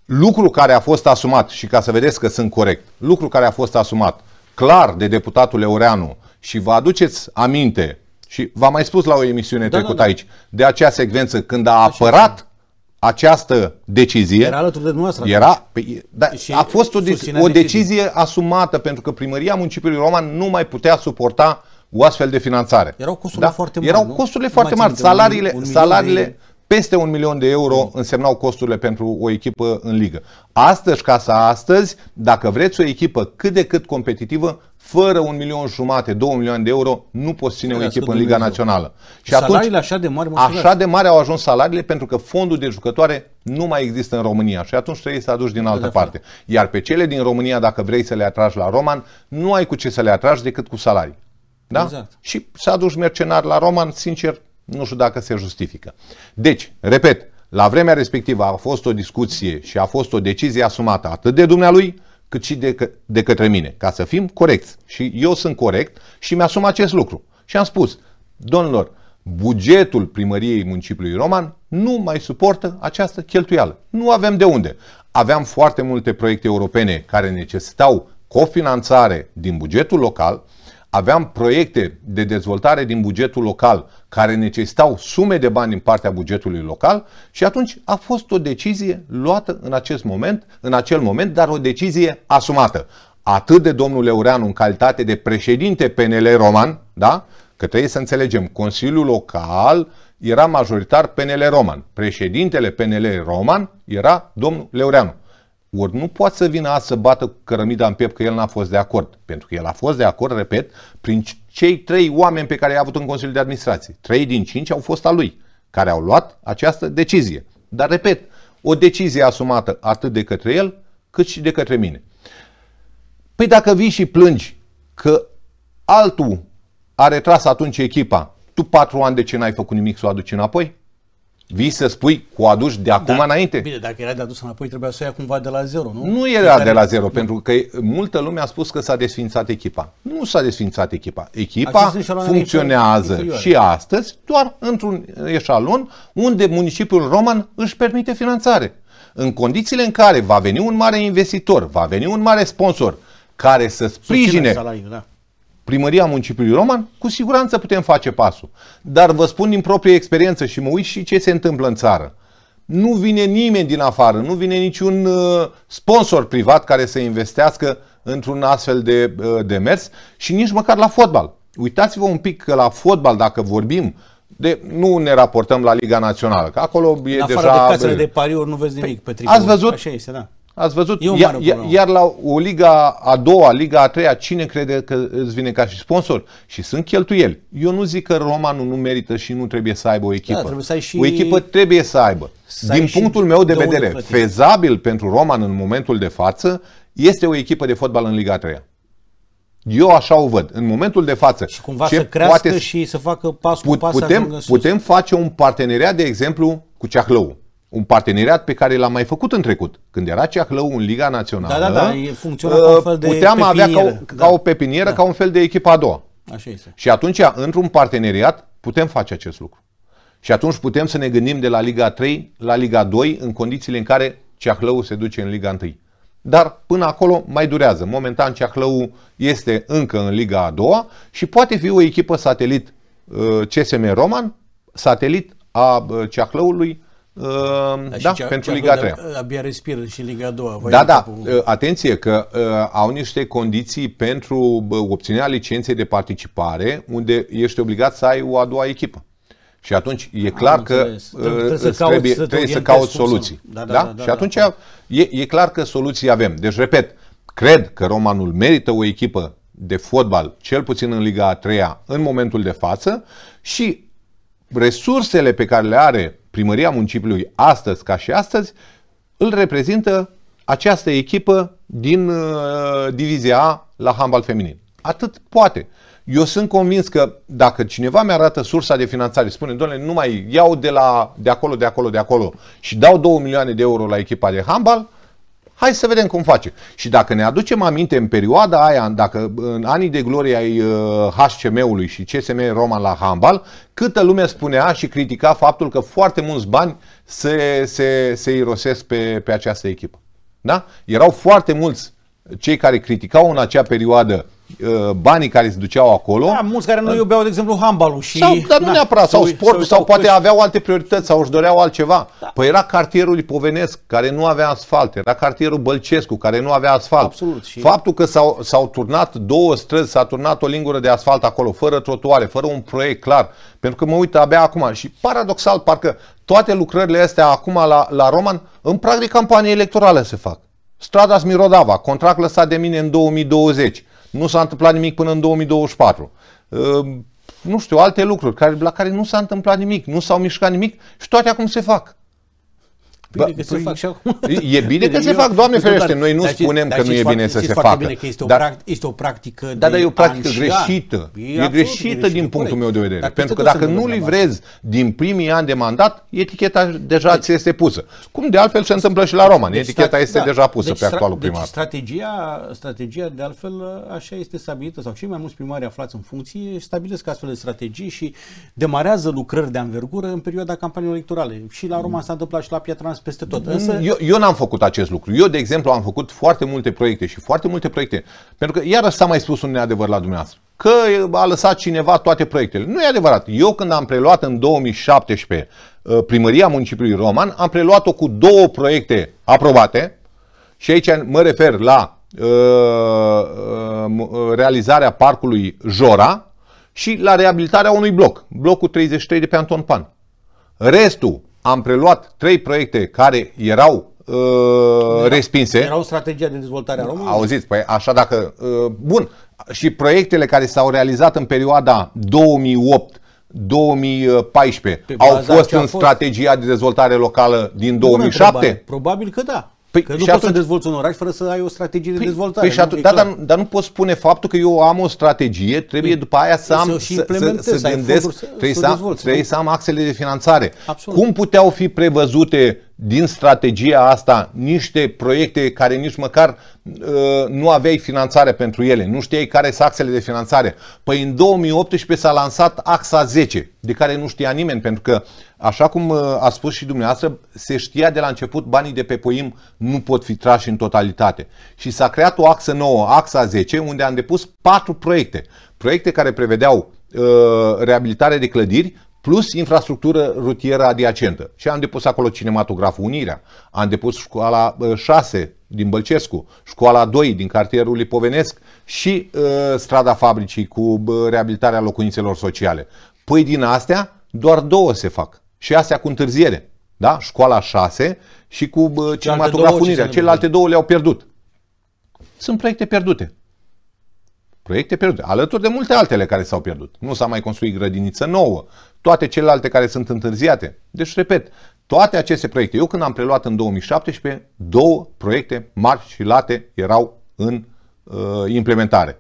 Lucru care a fost asumat, și ca să vedeți că sunt corect, lucru care a fost asumat clar de deputatul Leoreanu și vă aduceți aminte și v-am mai spus la o emisiune da, da trecută da, da. aici de acea secvență când a apărat Așa această decizie era alături de dumneavoastră. Da. Era, pe, păi, da, și a fost o, o decizie asumată pentru că primăria municipiului Roman nu mai putea suporta o astfel de finanțare. Erau costurile da? foarte mari. Erau nu? costurile foarte mari. Salariile, un, un salariile peste un milion de euro mm. însemnau costurile pentru o echipă în ligă. Astăzi, ca să astăzi, dacă vreți o echipă cât de cât competitivă, fără un milion jumate, două milioane de euro, nu poți ține o echipă în Liga Dumnezeu. Națională. Și salariile atunci, așa de mari, așa de mari au ajuns salariile pentru că fondul de jucătoare nu mai există în România și atunci trebuie să aduci din altă de parte. Fapt. Iar pe cele din România, dacă vrei să le atragi la Roman, nu ai cu ce să le atragi decât cu salarii. Da? Exact. Și să aduci mercenari la Roman, sincer, nu știu dacă se justifică. Deci, repet, la vremea respectivă a fost o discuție și a fost o decizie asumată atât de dumnealui, cât și de, de către mine, ca să fim corecți. Și eu sunt corect și mi-asum acest lucru. Și am spus, domnilor, bugetul primăriei municipiului Roman nu mai suportă această cheltuială. Nu avem de unde. Aveam foarte multe proiecte europene care necesitau cofinanțare din bugetul local, aveam proiecte de dezvoltare din bugetul local care necesitau sume de bani din partea bugetului local și atunci a fost o decizie luată în acest moment, în acel moment, dar o decizie asumată. Atât de domnul Leureanu în calitate de președinte PNL Roman, da? Că trebuie să înțelegem, Consiliul Local era majoritar PNL Roman. Președintele PNL Roman era domnul Leureanu. Ori nu poate să vină azi să bată cu cărămida în piept că el n-a fost de acord. Pentru că el a fost de acord, repet, prin cei trei oameni pe care i-a avut în Consiliul de Administrație. Trei din cinci au fost a lui, care au luat această decizie. Dar, repet, o decizie asumată atât de către el, cât și de către mine. Păi dacă vii și plângi că altul a retras atunci echipa, tu patru ani de ce n-ai făcut nimic să o aduci înapoi? Vii să spui cu adus de acum da, înainte? Bine, dacă era de adus înapoi, trebuia să o ia cumva de la zero, nu? Nu era de, la zero, nu. Da. pentru că multă lume a spus că s-a desfințat echipa. Nu s-a desfințat echipa. Echipa funcționează și astăzi doar într-un eșalon unde municipiul roman își permite finanțare. În condițiile în care va veni un mare investitor, va veni un mare sponsor care să sprijine da primăria municipiului Roman, cu siguranță putem face pasul. Dar vă spun din proprie experiență și mă uit și ce se întâmplă în țară. Nu vine nimeni din afară, nu vine niciun uh, sponsor privat care să investească într-un astfel de uh, demers și nici măcar la fotbal. Uitați-vă un pic că la fotbal, dacă vorbim, de, nu ne raportăm la Liga Națională, că acolo e în afară deja... de casele de pariuri nu vezi nimic păi, pe tribune. Ați văzut? Așa este, da. Ați văzut, e iar, iar la o Liga a doua, Liga a treia, cine crede că îți vine ca și sponsor? Și sunt cheltuieli. Eu nu zic că Romanul nu merită și nu trebuie să aibă o da, echipă. Da, să ai și... O echipă trebuie să aibă. Să Din punctul meu de vedere, fezabil pentru Roman în momentul de față este o echipă de fotbal în Liga a treia. Eu așa o văd. În momentul de față. Și cumva ce să crească poate... și să facă pas cu pas. Putem, putem face un parteneriat, de exemplu, cu Ceahlău un parteneriat pe care l-am mai făcut în trecut. Când era Ceahlău în Liga da, da, Națională, da, da, da, funcționa uh, ca un fel de puteam avea ca o, da. ca o pepinieră, da. ca un fel de echipa a doua. Așa este. Și atunci, într-un parteneriat, putem face acest lucru. Și atunci putem să ne gândim de la Liga 3 la Liga 2 în condițiile în care Ceahlău se duce în Liga 1. Dar până acolo mai durează. Momentan Ceahlău este încă în Liga a doua și poate fi o echipă satelit uh, CSM Roman, satelit a uh, Ceahlăului, Uh, da, cea, pentru cea Liga 3. Abia respiră și Liga 2. Da, da. Cu... Ă, atenție că uh, au niște condiții pentru obținerea licenței de participare, unde ești obligat să ai o a doua echipă. Și atunci e clar Am că ă, trebuie, să cauți, trebuie, să trebuie să cauți soluții. Da, da, da? Da, da, și da, atunci da. e, e clar că soluții avem. Deci, repet, cred că Romanul merită o echipă de fotbal, cel puțin în Liga a treia, în momentul de față și resursele pe care le are primăria municipiului astăzi ca și astăzi, îl reprezintă această echipă din uh, divizia A la handbal feminin. Atât poate. Eu sunt convins că dacă cineva mi arată sursa de finanțare, spune, doamne, nu mai iau de, la, de acolo, de acolo, de acolo și dau 2 milioane de euro la echipa de handbal, Hai să vedem cum face. Și dacă ne aducem aminte în perioada aia, dacă în anii de glorie ai HCM-ului uh, și CSM Roman la handbal, câtă lume spunea și critica faptul că foarte mulți bani se, se, se irosesc pe, pe această echipă. Da? Erau foarte mulți cei care criticau în acea perioadă Uh, banii care se duceau acolo. Da, mulți care nu uh, iubeau, de exemplu, handbalul și... Sau, dar nu da, neapărat, sau sportul, sau, sau poate cu... aveau alte priorități, sau își doreau altceva. Da. Păi era cartierul Lipovenesc, care nu avea asfalt, era cartierul Bălcescu, care nu avea asfalt. Absolut. Și... Faptul că s-au, s-au turnat două străzi, s-a turnat o lingură de asfalt acolo, fără trotuare, fără un proiect clar, pentru că mă uit abia acum și paradoxal, parcă toate lucrările astea acum la, la Roman, în prag de campanie electorală se fac. Strada Smirodava, contract lăsat de mine în 2020. Nu s-a întâmplat nimic până în 2024. Ehm, nu știu, alte lucruri care, la care nu s-a întâmplat nimic, nu s-au mișcat nimic și toate acum se fac. Bine ba, că se păi, fac și acum. E bine că se fac, Doamne ferește, noi nu spunem că nu e bine să se facă. Bine că este o, dar, este o practică Da, dar e o practică greșită. E, păi, greșită deci din punctul meu de vedere. Pentru că dacă nu livrezi din primii ani de mandat, eticheta deja deci- ți este pusă. Cum de altfel se întâmplă și la deci, Roman. Eticheta este da. deja pusă pe actualul primar. strategia, strategia de altfel așa este stabilită sau cei mai mulți primari aflați în funcție stabilesc astfel de strategii și demarează lucrări de anvergură în perioada campaniei electorale. Și la Roman mm. s-a întâmplat și la Piatra azi peste tot. Însă... Eu, eu n-am făcut acest lucru. Eu, de exemplu, am făcut foarte multe proiecte și foarte multe proiecte. Pentru că, iarăși s-a mai spus un neadevăr la dumneavoastră, că a lăsat cineva toate proiectele. Nu e adevărat. Eu când am preluat în 2017 uh, primăria municipiului Roman, am preluat-o cu două proiecte aprobate și aici mă refer la uh, uh, realizarea parcului Jora și la reabilitarea unui bloc, blocul 33 de pe Anton Pan. Restul am preluat trei proiecte care erau uh, Era, respinse. Erau strategia de dezvoltare a României. Auziți, păi așa dacă... Uh, bun, și proiectele care s-au realizat în perioada 2008 2014 au fost în fost? strategia de dezvoltare locală din 2007? Probabil că da. Păi, că nu poți atunci... să dezvolți un oraș fără să ai o strategie păi, de dezvoltare. Păi, și atunci, da, dar, dar nu poți spune faptul că eu am o strategie, trebuie păi, după aia să am să, să, să gândesc, trebuie să am axele de finanțare. Absolut. Cum puteau fi prevăzute din strategia asta niște proiecte care nici măcar uh, nu aveai finanțare pentru ele, nu știai care sunt axele de finanțare. Păi în 2018 s-a lansat axa 10, de care nu știa nimeni, pentru că, așa cum uh, a spus și dumneavoastră, se știa de la început banii de pe POIM nu pot fi trași în totalitate. Și s-a creat o axă nouă, axa 10, unde am depus patru proiecte. Proiecte care prevedeau uh, reabilitare de clădiri, plus infrastructură rutieră adiacentă. Și am depus acolo cinematograful Unirea, am depus școala 6 din Bălcescu, școala 2 din cartierul Lipovenesc și uh, strada fabricii cu reabilitarea locuințelor sociale. Păi din astea doar două se fac și astea cu întârziere. Da? Școala 6 și cu uh, cinematograful Unirea. Celelalte două le-au pierdut. Sunt proiecte pierdute proiecte pierdute, alături de multe altele care s-au pierdut. Nu s-a mai construit grădiniță nouă, toate celelalte care sunt întârziate. Deci, repet, toate aceste proiecte, eu când am preluat în 2017, două proiecte mari și late erau în uh, implementare.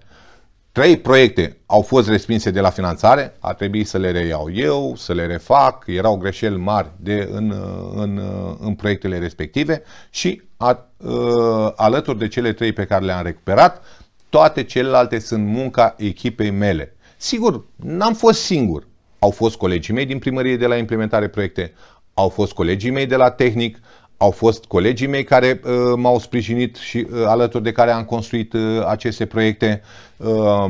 Trei proiecte au fost respinse de la finanțare, a trebuit să le reiau eu, să le refac, erau greșeli mari de, în, uh, în, uh, în proiectele respective și a, uh, alături de cele trei pe care le-am recuperat, toate celelalte sunt munca echipei mele. Sigur, n-am fost singur. Au fost colegii mei din primărie de la implementare proiecte, au fost colegii mei de la tehnic, au fost colegii mei care uh, m-au sprijinit și uh, alături de care am construit uh, aceste proiecte. Uh,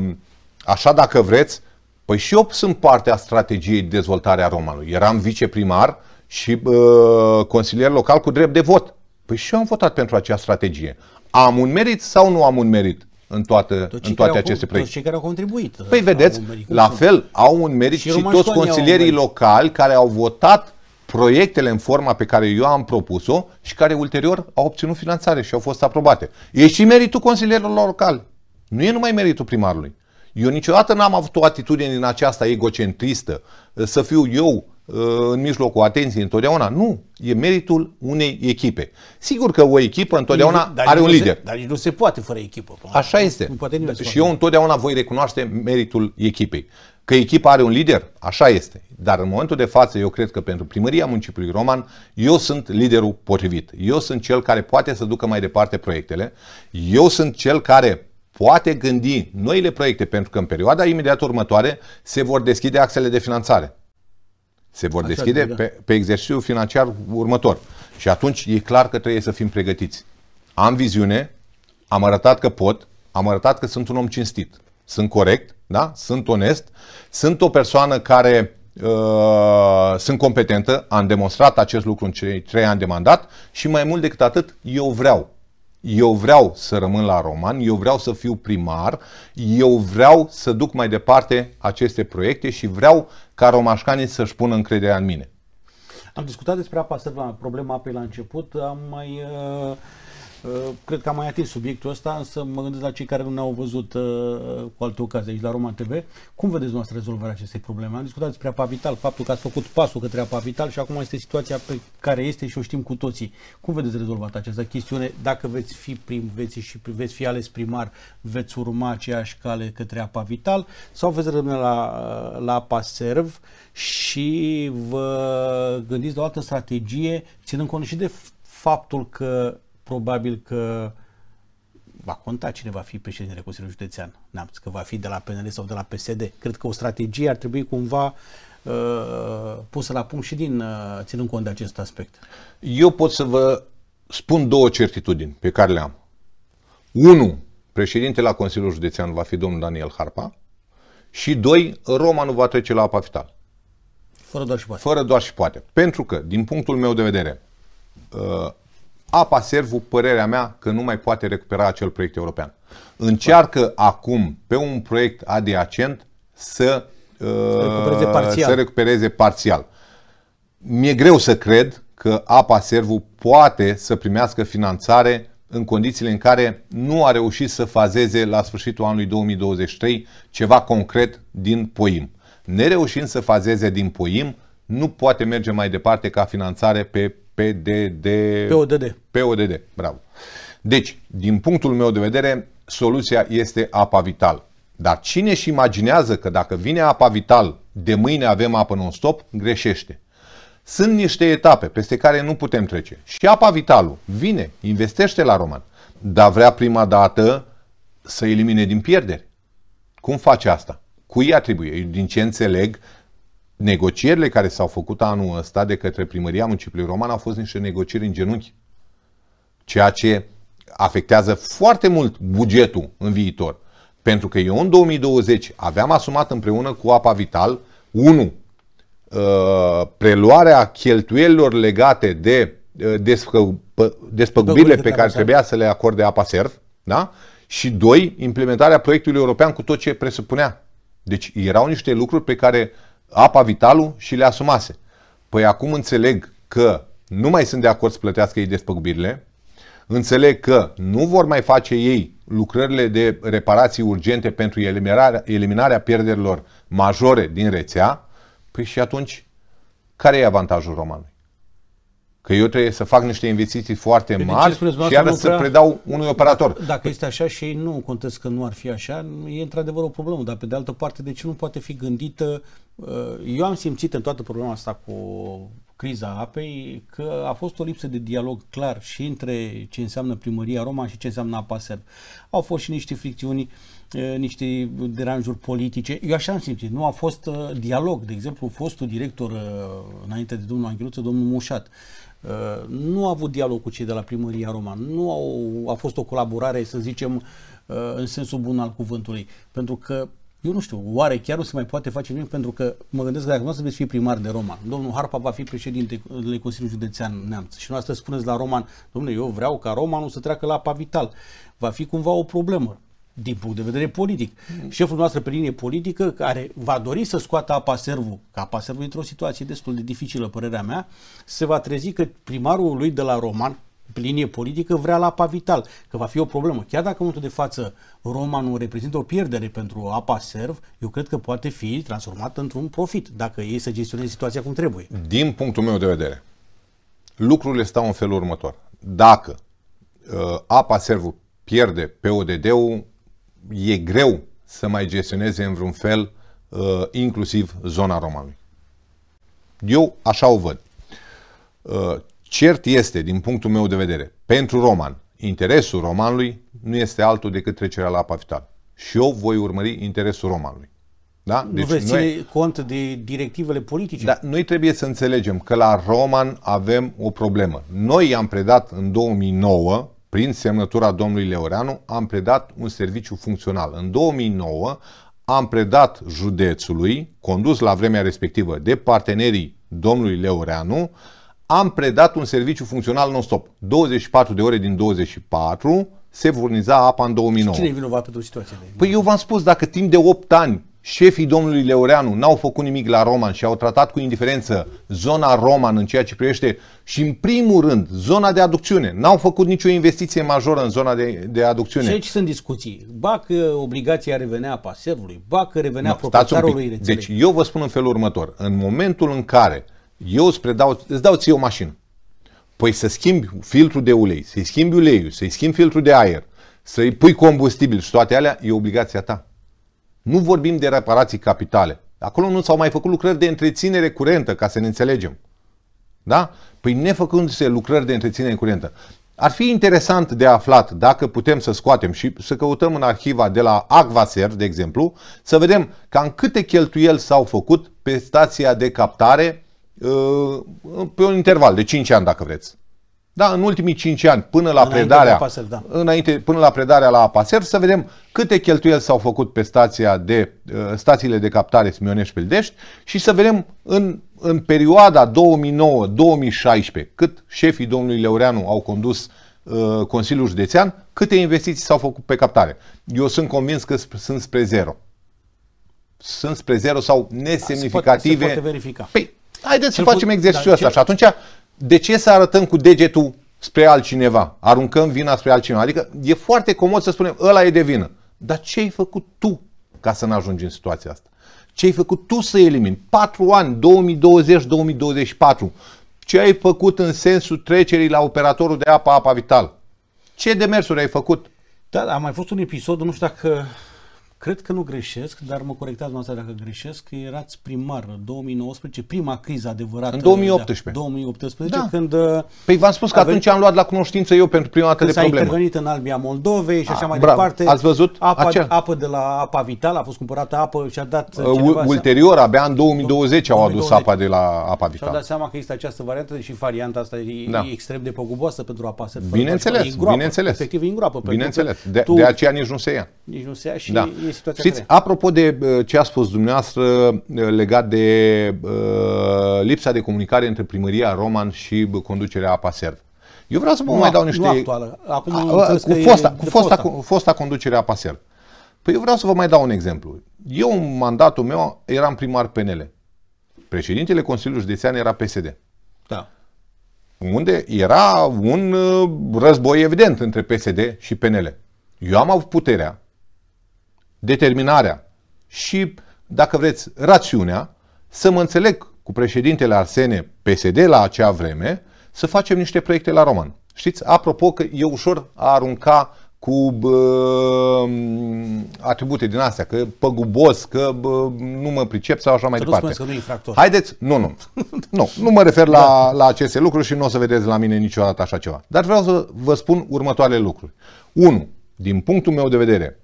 așa dacă vreți, păi și eu sunt partea strategiei de dezvoltare a Romanului. Eram viceprimar și uh, consilier local cu drept de vot. Păi și eu am votat pentru acea strategie. Am un merit sau nu am un merit? în, toată, în toate au, aceste proiecte. Toți cei care au contribuit. Păi vedeți, la fel au un merit și, și toți consilierii locali care au votat proiectele în forma pe care eu am propus-o și care ulterior au obținut finanțare și au fost aprobate. E și meritul consilierilor locali. Nu e numai meritul primarului. Eu niciodată n-am avut o atitudine din aceasta egocentristă, să fiu eu Uh, în mijlocul atenției întotdeauna. Nu, e meritul unei echipe. Sigur că o echipă întotdeauna dar are un lider. Se, dar nici nu se poate fără echipă. Așa este. Nu poate nimeni și eu întotdeauna voi recunoaște meritul echipei. Că echipa are un lider, așa este. Dar în momentul de față, eu cred că pentru primăria municipiului Roman, eu sunt liderul potrivit. Eu sunt cel care poate să ducă mai departe proiectele. Eu sunt cel care poate gândi noile proiecte, pentru că în perioada imediat următoare se vor deschide axele de finanțare se vor Așa deschide da, pe, da. pe exercițiul financiar următor. Și atunci e clar că trebuie să fim pregătiți. Am viziune, am arătat că pot, am arătat că sunt un om cinstit. Sunt corect, da? sunt onest, sunt o persoană care uh, sunt competentă, am demonstrat acest lucru în cei trei ani de mandat și mai mult decât atât, eu vreau eu vreau să rămân la Roman, eu vreau să fiu primar, eu vreau să duc mai departe aceste proiecte și vreau ca romașcanii să-și pună încrederea în mine. Am discutat despre apa Săva, problema apei la început, am mai uh, Uh, cred că am mai atins subiectul ăsta, însă mă gândesc la cei care nu ne-au văzut uh, cu altă ocazie aici la Roma TV. Cum vedeți noastră rezolvarea acestei probleme? Am discutat despre apa vital, faptul că ați făcut pasul către apa vital și acum este situația pe care este și o știm cu toții. Cum vedeți rezolvat această chestiune? Dacă veți fi prim, veți, și, veți fi ales primar, veți urma aceeași cale către apa vital sau veți rămâne la, uh, la apa serv și vă gândiți la o altă strategie, ținând cont și de faptul că probabil că va conta cine va fi președintele Consiliului Județean N-am Neamț, că va fi de la PNL sau de la PSD. Cred că o strategie ar trebui cumva uh, pusă la punct și din, uh, ținând cont de acest aspect. Eu pot să vă spun două certitudini pe care le am. Unu, președintele la Consiliul Județean va fi domnul Daniel Harpa și doi, Roma nu va trece la apa vital. Fără doar și poate. Fără doar și poate. Pentru că, din punctul meu de vedere, uh, apa servu părerea mea, că nu mai poate recupera acel proiect european. Încearcă acum, pe un proiect adiacent, să, uh, să, recupereze, uh, parțial. să recupereze parțial. Mi-e greu să cred că apa servu poate să primească finanțare în condițiile în care nu a reușit să fazeze la sfârșitul anului 2023 ceva concret din POIM. Nereușind să fazeze din POIM, nu poate merge mai departe ca finanțare pe PDD... PODD. PODD, bravo. Deci, din punctul meu de vedere, soluția este apa vital. Dar cine și imaginează că dacă vine apa vital, de mâine avem apă non-stop, greșește. Sunt niște etape peste care nu putem trece. Și apa vitalul vine, investește la roman, dar vrea prima dată să elimine din pierderi. Cum face asta? Cui atribuie? din ce înțeleg, negocierile care s-au făcut anul ăsta de către primăria municipiului Roman au fost niște negocieri în genunchi, ceea ce afectează foarte mult bugetul în viitor. Pentru că eu în 2020 aveam asumat împreună cu Apa Vital 1. Ă, preluarea cheltuielilor legate de ă, despăgubirile pe care trebuia să le acorde Apa Serv, da? și doi, implementarea proiectului european cu tot ce presupunea. Deci erau niște lucruri pe care uh, apa vitalul și le asumase. Păi acum înțeleg că nu mai sunt de acord să plătească ei despăgubirile, înțeleg că nu vor mai face ei lucrările de reparații urgente pentru eliminarea, eliminarea pierderilor majore din rețea, păi și atunci, care e avantajul romanului? că eu trebuie să fac niște investiții foarte păi mari și iară să prea... predau unui operator. Dacă, este așa și ei nu contez că nu ar fi așa, e într-adevăr o problemă, dar pe de altă parte, de ce nu poate fi gândită? Uh, eu am simțit în toată problema asta cu criza apei că a fost o lipsă de dialog clar și între ce înseamnă primăria Roma și ce înseamnă APASER. Au fost și niște fricțiuni, uh, niște deranjuri politice. Eu așa am simțit. Nu a fost uh, dialog. De exemplu, fostul director înainte de domnul Angeluță, domnul Mușat, Uh, nu a avut dialog cu cei de la primăria Roman, nu au, a fost o colaborare, să zicem, uh, în sensul bun al cuvântului, pentru că eu nu știu, oare chiar nu se mai poate face nimic? Pentru că mă gândesc că dacă nu să veți fi primar de Roman, domnul Harpa va fi președintele Consiliului Județean Neamț și noastră spuneți la Roman, domnule, eu vreau ca Romanul să treacă la apa vital. Va fi cumva o problemă din punct de vedere politic. Mm. Șeful noastră pe linie politică, care va dori să scoată apa servu, că apa servu într-o situație destul de dificilă, părerea mea, se va trezi că primarul lui de la Roman, pe linie politică, vrea la apa vital, că va fi o problemă. Chiar dacă în momentul de față Romanul reprezintă o pierdere pentru apa serv, eu cred că poate fi transformat într-un profit, dacă ei să gestioneze situația cum trebuie. Din punctul meu de vedere, lucrurile stau în felul următor. Dacă uh, apa servu pierde odd ul e greu să mai gestioneze în vreun fel uh, inclusiv zona Romanului. Eu așa o văd. Uh, cert este, din punctul meu de vedere, pentru Roman, interesul Romanului nu este altul decât trecerea la apa vitală. Și eu voi urmări interesul Romanului. Da? Deci nu veți noi, cont de directivele politice. Da, noi trebuie să înțelegem că la Roman avem o problemă. Noi am predat în 2009 prin semnătura domnului Leoreanu, am predat un serviciu funcțional. În 2009 am predat județului, condus la vremea respectivă de partenerii domnului Leoreanu, am predat un serviciu funcțional non-stop. 24 de ore din 24 se furniza apa în 2009. Cine e vinovat pentru situația Păi eu v-am spus, dacă timp de 8 ani șefii domnului Leoreanu n-au făcut nimic la Roman și au tratat cu indiferență zona Roman în ceea ce privește și în primul rând zona de aducțiune. N-au făcut nicio investiție majoră în zona de, de aducțiune. Și aici sunt discuții. Ba că obligația revenea paserului, ba că revenea no, proprietarului deci, rețelei. Deci eu vă spun în felul următor. În momentul în care eu îți, predau, îți dau ție o mașină, păi să schimbi filtrul de ulei, să-i schimbi uleiul, să-i schimbi filtrul de aer, să-i pui combustibil și toate alea, e obligația ta. Nu vorbim de reparații capitale. Acolo nu s-au mai făcut lucrări de întreținere curentă, ca să ne înțelegem. Da? Păi nefăcându-se lucrări de întreținere curentă. Ar fi interesant de aflat dacă putem să scoatem și să căutăm în arhiva de la Agvaser, de exemplu, să vedem cam câte cheltuieli s-au făcut pe stația de captare uh, pe un interval de 5 ani, dacă vreți da, în ultimii 5 ani, până la înainte predarea, la Apaser, da. înainte, până la predarea la Apaser, să vedem câte cheltuieli s-au făcut pe stația de, ă, stațiile de captare Smionești-Peldești și să vedem în, în perioada 2009-2016, cât șefii domnului Leureanu au condus uh, Consiliul Județean, câte investiții s-au făcut pe captare. Eu sunt convins că sp- sunt spre zero. Sunt spre zero sau nesemnificative. Da, se poate, se poate verifica. Păi, haideți să facem exercițiul da, ăsta. Și atunci de ce să arătăm cu degetul spre altcineva? Aruncăm vina spre altcineva. Adică e foarte comod să spunem, ăla e de vină. Dar ce ai făcut tu ca să nu ajungi în situația asta? Ce ai făcut tu să elimini? 4 ani, 2020-2024. Ce ai făcut în sensul trecerii la operatorul de apă, apa vital? Ce demersuri ai făcut? Da, da, a mai fost un episod, nu știu dacă Cred că nu greșesc, dar mă corectați dumneavoastră dacă greșesc, că erați primar 2019, prima criză adevărată. În 2018. 2018, da. când... Păi v-am spus că atunci am luat la cunoștință eu pentru prima dată de problemă. s-a intervenit în Albia Moldovei și A, așa ah, mai bravo. departe. Ați văzut? Apa, apă de la apa vitală, a fost cumpărată apă și a dat... Uh, ulterior, seama. abia în 2020 au adus 2020. apa de la apa vitală. Și au dat seama că există această variantă și varianta asta e, da. extrem de păguboasă pentru apa să Bineînțeles, bineînțeles. Efectiv, e îngroapă. Bineînțeles, de, tu, de aceea nici nu se ia. Nici nu se ia și da e situația Știți, care... apropo de uh, ce a spus dumneavoastră uh, legat de uh, lipsa de comunicare între primăria Roman și uh, conducerea Apaserv. Eu vreau să vă nu, mai dau niște... Nu actuală. Acum a, a, cu, fosta, cu fosta, cu fosta conducere a Paser. Păi eu vreau să vă mai dau un exemplu. Eu, în mandatul meu, eram primar PNL. Președintele Consiliului Județean era PSD. Da. Unde era un război evident între PSD și PNL. Eu am avut puterea determinarea și, dacă vreți, rațiunea să mă înțeleg cu președintele Arsene PSD la acea vreme să facem niște proiecte la roman. Știți, apropo că e ușor a arunca cu bă, atribute din astea, că păgubos, că bă, nu mă pricep sau așa mai Te departe. Că nu infractor. Haideți, nu, nu, nu, nu mă refer la, da. la aceste lucruri și nu o să vedeți la mine niciodată așa ceva. Dar vreau să vă spun următoarele lucruri. 1. Din punctul meu de vedere,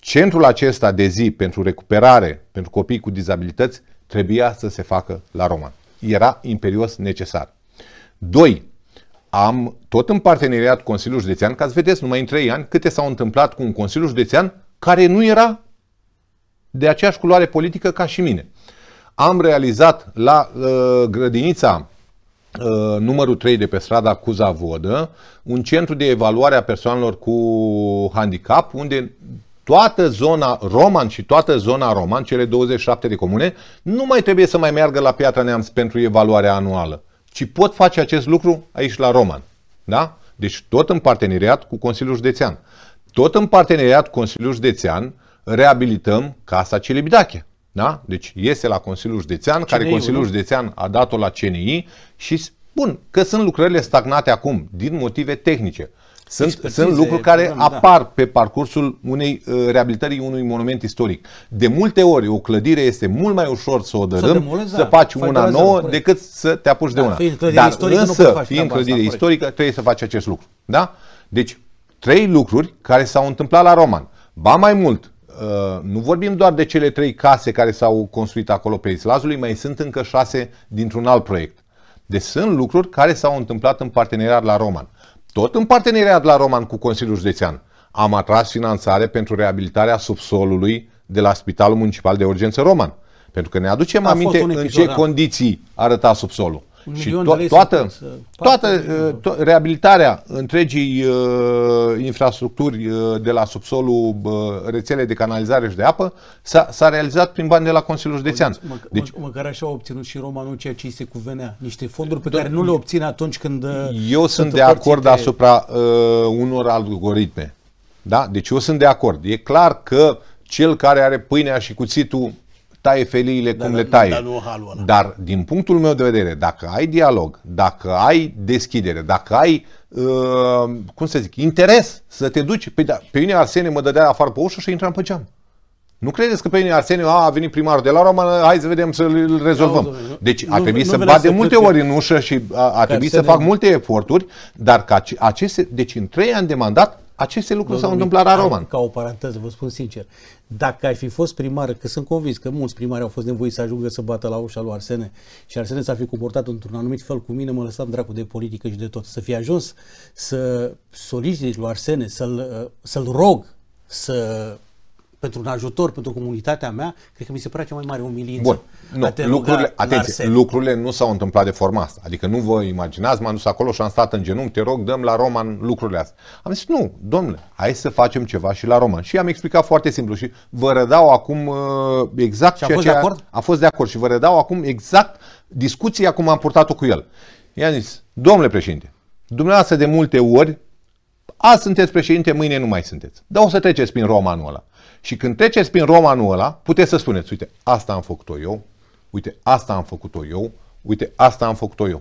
Centrul acesta de zi pentru recuperare pentru copii cu dizabilități trebuia să se facă la Roma. Era imperios necesar. 2. Am tot în parteneriat Consiliul Județean, ca să vedeți numai în 3 ani câte s-au întâmplat cu un Consiliu Județean care nu era de aceeași culoare politică ca și mine. Am realizat la uh, grădinița uh, numărul 3 de pe strada Cuza Vodă, un centru de evaluare a persoanelor cu handicap, unde toată zona roman și toată zona roman, cele 27 de comune, nu mai trebuie să mai meargă la Piatra Neamț pentru evaluarea anuală, ci pot face acest lucru aici la Roman. Da? Deci tot în parteneriat cu Consiliul Județean. Tot în parteneriat cu Consiliul Județean reabilităm Casa Celibidache. Da? Deci iese la Consiliul Județean, CNI, care Consiliul nu? Județean a dat-o la CNI și, bun, că sunt lucrările stagnate acum din motive tehnice. Sunt, sunt lucruri care probleme, da. apar da. pe parcursul unei uh, reabilitării unui monument istoric. De multe ori, o clădire este mult mai ușor să o dărâm, să, da. să faci da, una nouă, corect. decât să te apuci da, de una. Dar istorică, însă, fiind clădire asta, istorică, corect. trebuie să faci acest lucru. Da? Deci, trei lucruri care s-au întâmplat la Roman. Ba mai mult, Uh, nu vorbim doar de cele trei case care s-au construit acolo pe Islazului, mai sunt încă șase dintr-un alt proiect. Deci sunt lucruri care s-au întâmplat în parteneriat la Roman tot în parteneriat la Roman cu Consiliul Județean, am atras finanțare pentru reabilitarea subsolului de la Spitalul Municipal de Urgență Roman. Pentru că ne aducem A aminte în ce da. condiții arăta subsolul. Un și to- de toată, să toată uh, to- reabilitarea întregii uh, infrastructuri uh, de la subsolul uh, rețelei de canalizare și de apă s-a, realizat prin bani de la Consiliul Județean. Mă, deci, mă, măcar așa au obținut și Romanul ceea ce îi se cuvenea, niște fonduri pe care nu le obține atunci când... Uh, eu sunt de acord de... asupra uh, unor algoritme. Da? Deci eu sunt de acord. E clar că cel care are pâinea și cuțitul taie feliile cum le taie. Dar, nu halul ăla. dar din punctul meu de vedere, dacă ai dialog, dacă ai deschidere, dacă ai uh, cum să zic, interes să te duci, pe, păi da, pe mine Arsene mă dădea afară pe ușă și intram pe geam. Nu credeți că pe mine Arseniu a, a venit primarul de la Roma, hai să vedem să îl rezolvăm. Deci a trebuit nu, să bat de multe ori în ușă și a trebuit să fac multe eforturi, dar ca aceste, deci în trei ani de mandat, aceste lucruri s-au întâmplat la Roman. Ca o paranteză, vă spun sincer, dacă ai fi fost primar, că sunt convins că mulți primari au fost nevoiți să ajungă să bată la ușa lui Arsene și Arsene s-ar fi comportat într-un anumit fel cu mine, mă lăsam dracu de politică și de tot. Să fi ajuns să solicit lui Arsene, să-l, uh, să-l rog să pentru un ajutor, pentru comunitatea mea, cred că mi se părea cea mai mare umilință. Bun, nu, lucrurile, atenție, lucrurile nu s-au întâmplat de forma asta. Adică nu vă imaginați, m-am dus acolo și am stat în genunchi, te rog, dăm la Roman lucrurile astea. Am zis, nu, domnule, hai să facem ceva și la Roman. Și am explicat foarte simplu și vă redau acum uh, exact ce a fost de acord? A, a fost de acord și vă redau acum exact discuția cum am purtat-o cu el. I-am zis, domnule președinte, dumneavoastră de multe ori, azi sunteți președinte, mâine nu mai sunteți. Dar o să treceți prin Romanul ăla. Și când treceți prin romanul ăla, puteți să spuneți, uite, asta am făcut-o eu, uite, asta am făcut-o eu, uite, asta am făcut-o eu.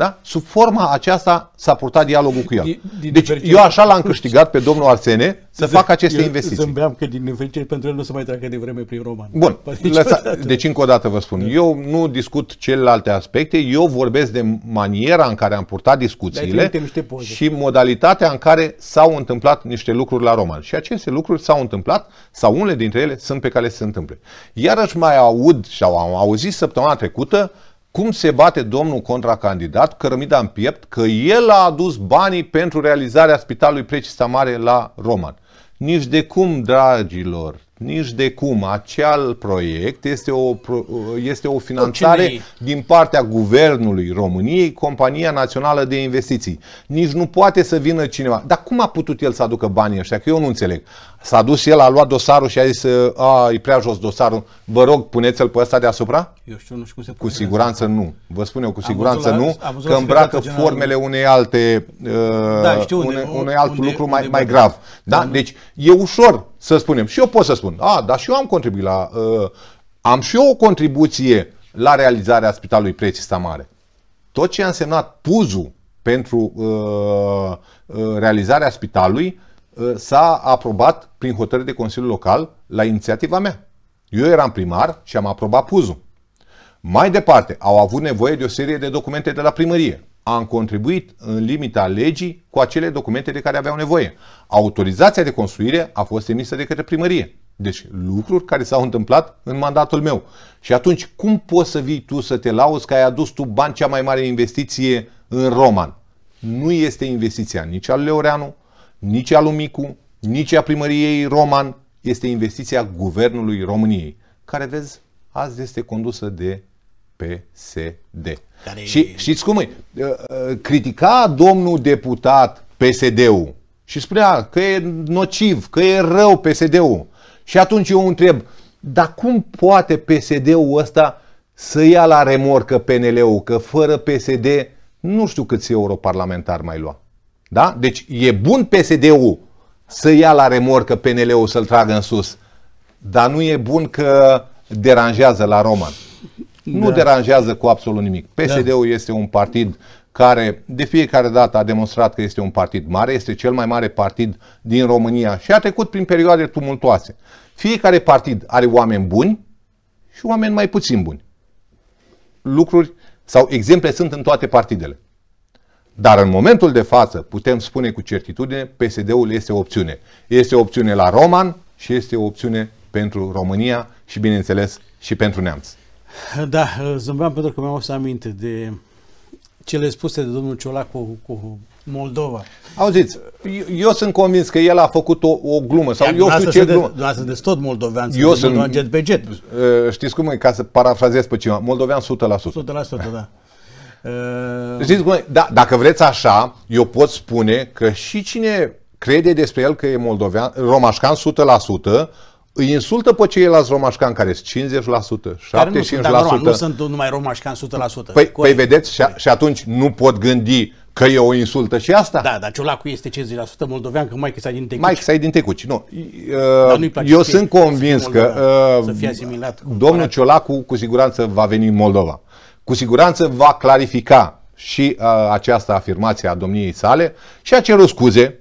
Da? Sub forma aceasta s-a purtat dialogul cu el. Din, din deci eu așa l-am câștigat pe domnul Arsene să Z- facă aceste eu investiții. Zâmbeam că din nefericire pentru el nu se mai treacă de vreme prin roman. Bun, deci Lăsa, deci încă o dată vă spun, da. eu nu discut celelalte aspecte, eu vorbesc de maniera în care am purtat discuțiile și modalitatea în care s-au întâmplat niște lucruri la roman. Și aceste lucruri s-au întâmplat sau unele dintre ele sunt pe care se întâmple. Iarăși mai aud sau am auzit săptămâna trecută uh, cum se bate domnul contra candidat, cărămida în piept, că el a adus banii pentru realizarea Spitalului Precista Mare la Roman. Nici de cum, dragilor, nici de cum. Acel proiect este o, este o finanțare Cine? din partea Guvernului României, Compania Națională de Investiții. Nici nu poate să vină cineva. Dar cum a putut el să aducă banii ăștia? Că eu nu înțeleg. S-a dus el, a luat dosarul și a zis, a, e prea jos dosarul, vă rog, puneți-l pe ăsta deasupra? Eu știu, nu știu cum se Cu siguranță nu. Vă spun eu, cu am siguranță nu, că îmbracă general... formele unei alte, uh, da, știu, unei, uh, unde, unei alt unde, lucru unde, mai, mai grav. da? da deci e ușor să spunem, și eu pot să spun, a, dar și eu am contribuit la, uh, am și eu o contribuție la realizarea Spitalului Precista Mare. Tot ce a însemnat puzul pentru uh, realizarea spitalului uh, s-a aprobat prin hotărâre de consiliu Local la inițiativa mea. Eu eram primar și am aprobat puzul. Mai departe, au avut nevoie de o serie de documente de la primărie am contribuit în limita legii cu acele documente de care aveau nevoie. Autorizația de construire a fost emisă de către primărie. Deci lucruri care s-au întâmplat în mandatul meu. Și atunci cum poți să vii tu să te lauzi că ai adus tu bani cea mai mare investiție în Roman? Nu este investiția nici al Leoreanu, nici al Umicu, Micu, nici a primăriei Roman, este investiția Guvernului României, care, vezi, azi este condusă de PSD. Care... Și știți cum e? Uh, uh, critica domnul deputat PSD-ul și spunea că e nociv, că e rău PSD-ul. Și atunci eu întreb, dar cum poate PSD-ul ăsta să ia la remorcă PNL-ul? Că fără PSD nu știu câți europarlamentari mai lua. Da? Deci e bun PSD-ul să ia la remorcă PNL-ul să-l tragă în sus, dar nu e bun că deranjează la Roman. Nu da. deranjează cu absolut nimic. PSD-ul da. este un partid care de fiecare dată a demonstrat că este un partid mare, este cel mai mare partid din România și a trecut prin perioade tumultoase. Fiecare partid are oameni buni și oameni mai puțin buni. Lucruri sau exemple sunt în toate partidele. Dar în momentul de față putem spune cu certitudine PSD-ul este o opțiune. Este o opțiune la Roman și este o opțiune pentru România și bineînțeles și pentru neamț. Da, zâmbeam pentru că mi-am să aminte de cele spuse de domnul Ciolac cu, cu Moldova. Auziți, eu, eu sunt convins că el a făcut o, o glumă sau eu știu ce glumă. Doar să tot moldovean, eu sunt jet pe jet. Eh, știți cum e, ca să parafrazez pe cineva, moldovean 100%. 100%, da. Eh, știți cum e? Da, dacă vreți așa, eu pot spune că și cine crede despre el că e moldovean, romașcan 100%, îi insultă pe ceilalți romașcani care sunt 50%, 75%. Care nu, sunt, dar, nu sunt numai romașcani 100%. Păi, păi vedeți, și, și atunci nu pot gândi că e o insultă și asta? Da, dar Ciolacu este 50% moldovean, că mai să din Tecuci. Mai să din Tecuci, nu. Uh, eu sunt convins că uh, să fie domnul comparat. Ciolacu cu siguranță va veni în Moldova. Cu siguranță va clarifica și uh, această afirmație a domniei sale și a cerut scuze,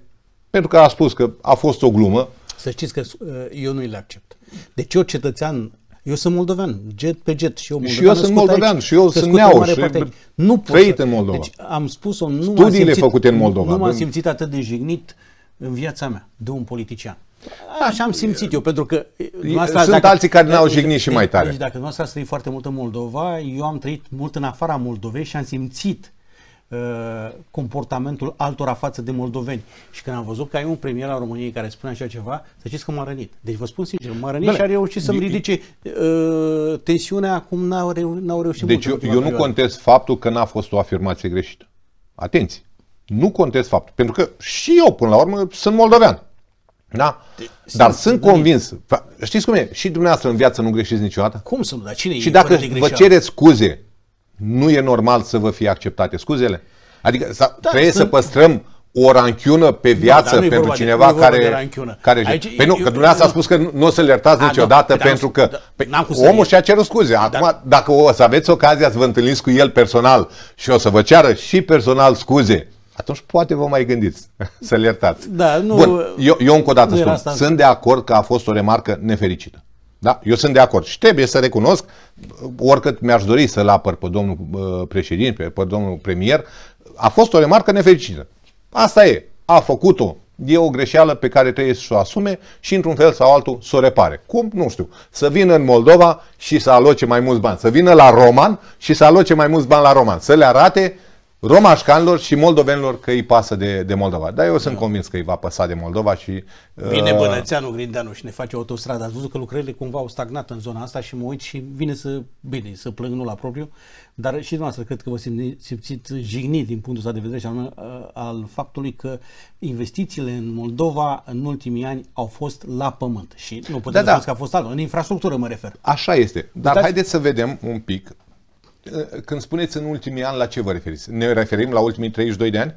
pentru că a spus că a fost o glumă, să știți că uh, eu nu le accept. Deci eu cetățean eu sunt moldovean, jet pe jet și eu moldovean. Și eu sunt moldovean aici, și eu sunt neau și nu pot în Moldova. Deci am spus-o, nu Studiile simțit, făcute în Moldova. Nu m-am simțit atât de jignit în viața mea de un politician. Da. Așa am simțit eu, pentru că... Asta, sunt dacă, alții care n-au deci, jignit și mai tare. Deci dacă dumneavoastră a foarte mult în Moldova, eu am trăit mult în afara Moldovei și am simțit Uh, comportamentul altora față de moldoveni. Și când am văzut că ai un premier al României care spune așa ceva, să știți că m-a rănit. Deci vă spun sincer, m-a rănit și a reușit să-mi ridice uh, tensiunea acum n-au, reu- n-au reușit Deci eu, eu nu contest faptul că n-a fost o afirmație greșită. Atenție! Nu contest faptul. Pentru că și eu, până la urmă, sunt moldovean. Da? Dar sunt convins. Știți cum e? Și dumneavoastră în viață nu greșiți niciodată. Cum să nu? Dar cine Și dacă vă cereți scuze nu e normal să vă fie acceptate scuzele? Adică da, trebuie sunt... să păstrăm o ranchiună pe da, viață da, pentru cineva de, care... care Aici, păi nu, eu, că dumneavoastră a spus că nu o să le iertați niciodată da, pentru că da, pe, păi omul și-a cerut scuze. Da. Acum, da. dacă o să aveți ocazia să vă întâlniți cu el personal și o să vă ceară și personal scuze, atunci poate vă mai gândiți să le iertați. Da, nu, Bun, eu, eu încă o dată spun, sunt de acord că a fost o remarcă nefericită. Da? Eu sunt de acord și trebuie să recunosc, oricât mi-aș dori să-l apăr pe domnul președinte, pe domnul premier, a fost o remarcă nefericită. Asta e, a făcut-o, e o greșeală pe care trebuie să o asume și într-un fel sau altul să o repare. Cum? Nu știu. Să vină în Moldova și să aloce mai mulți bani. Să vină la Roman și să aloce mai mulți bani la Roman. Să le arate romașcanilor și moldovenilor că îi pasă de, de Moldova. Dar eu sunt da. convins că îi va păsa de Moldova și... Vine uh, Bănățeanu Grindeanu și ne face autostradă. Ați văzut că lucrările cumva au stagnat în zona asta și mă uit și vine să, bine, să plâng nu la propriu, dar și dumneavoastră cred că vă simțiți jignit din punctul ăsta de vedere și al, uh, al faptului că investițiile în Moldova în ultimii ani au fost la pământ și nu putem da, da. că a fost altul. În infrastructură mă refer. Așa este. Dar Uitați... haideți să vedem un pic când spuneți în ultimii ani, la ce vă referiți? Ne referim la ultimii 32 de ani?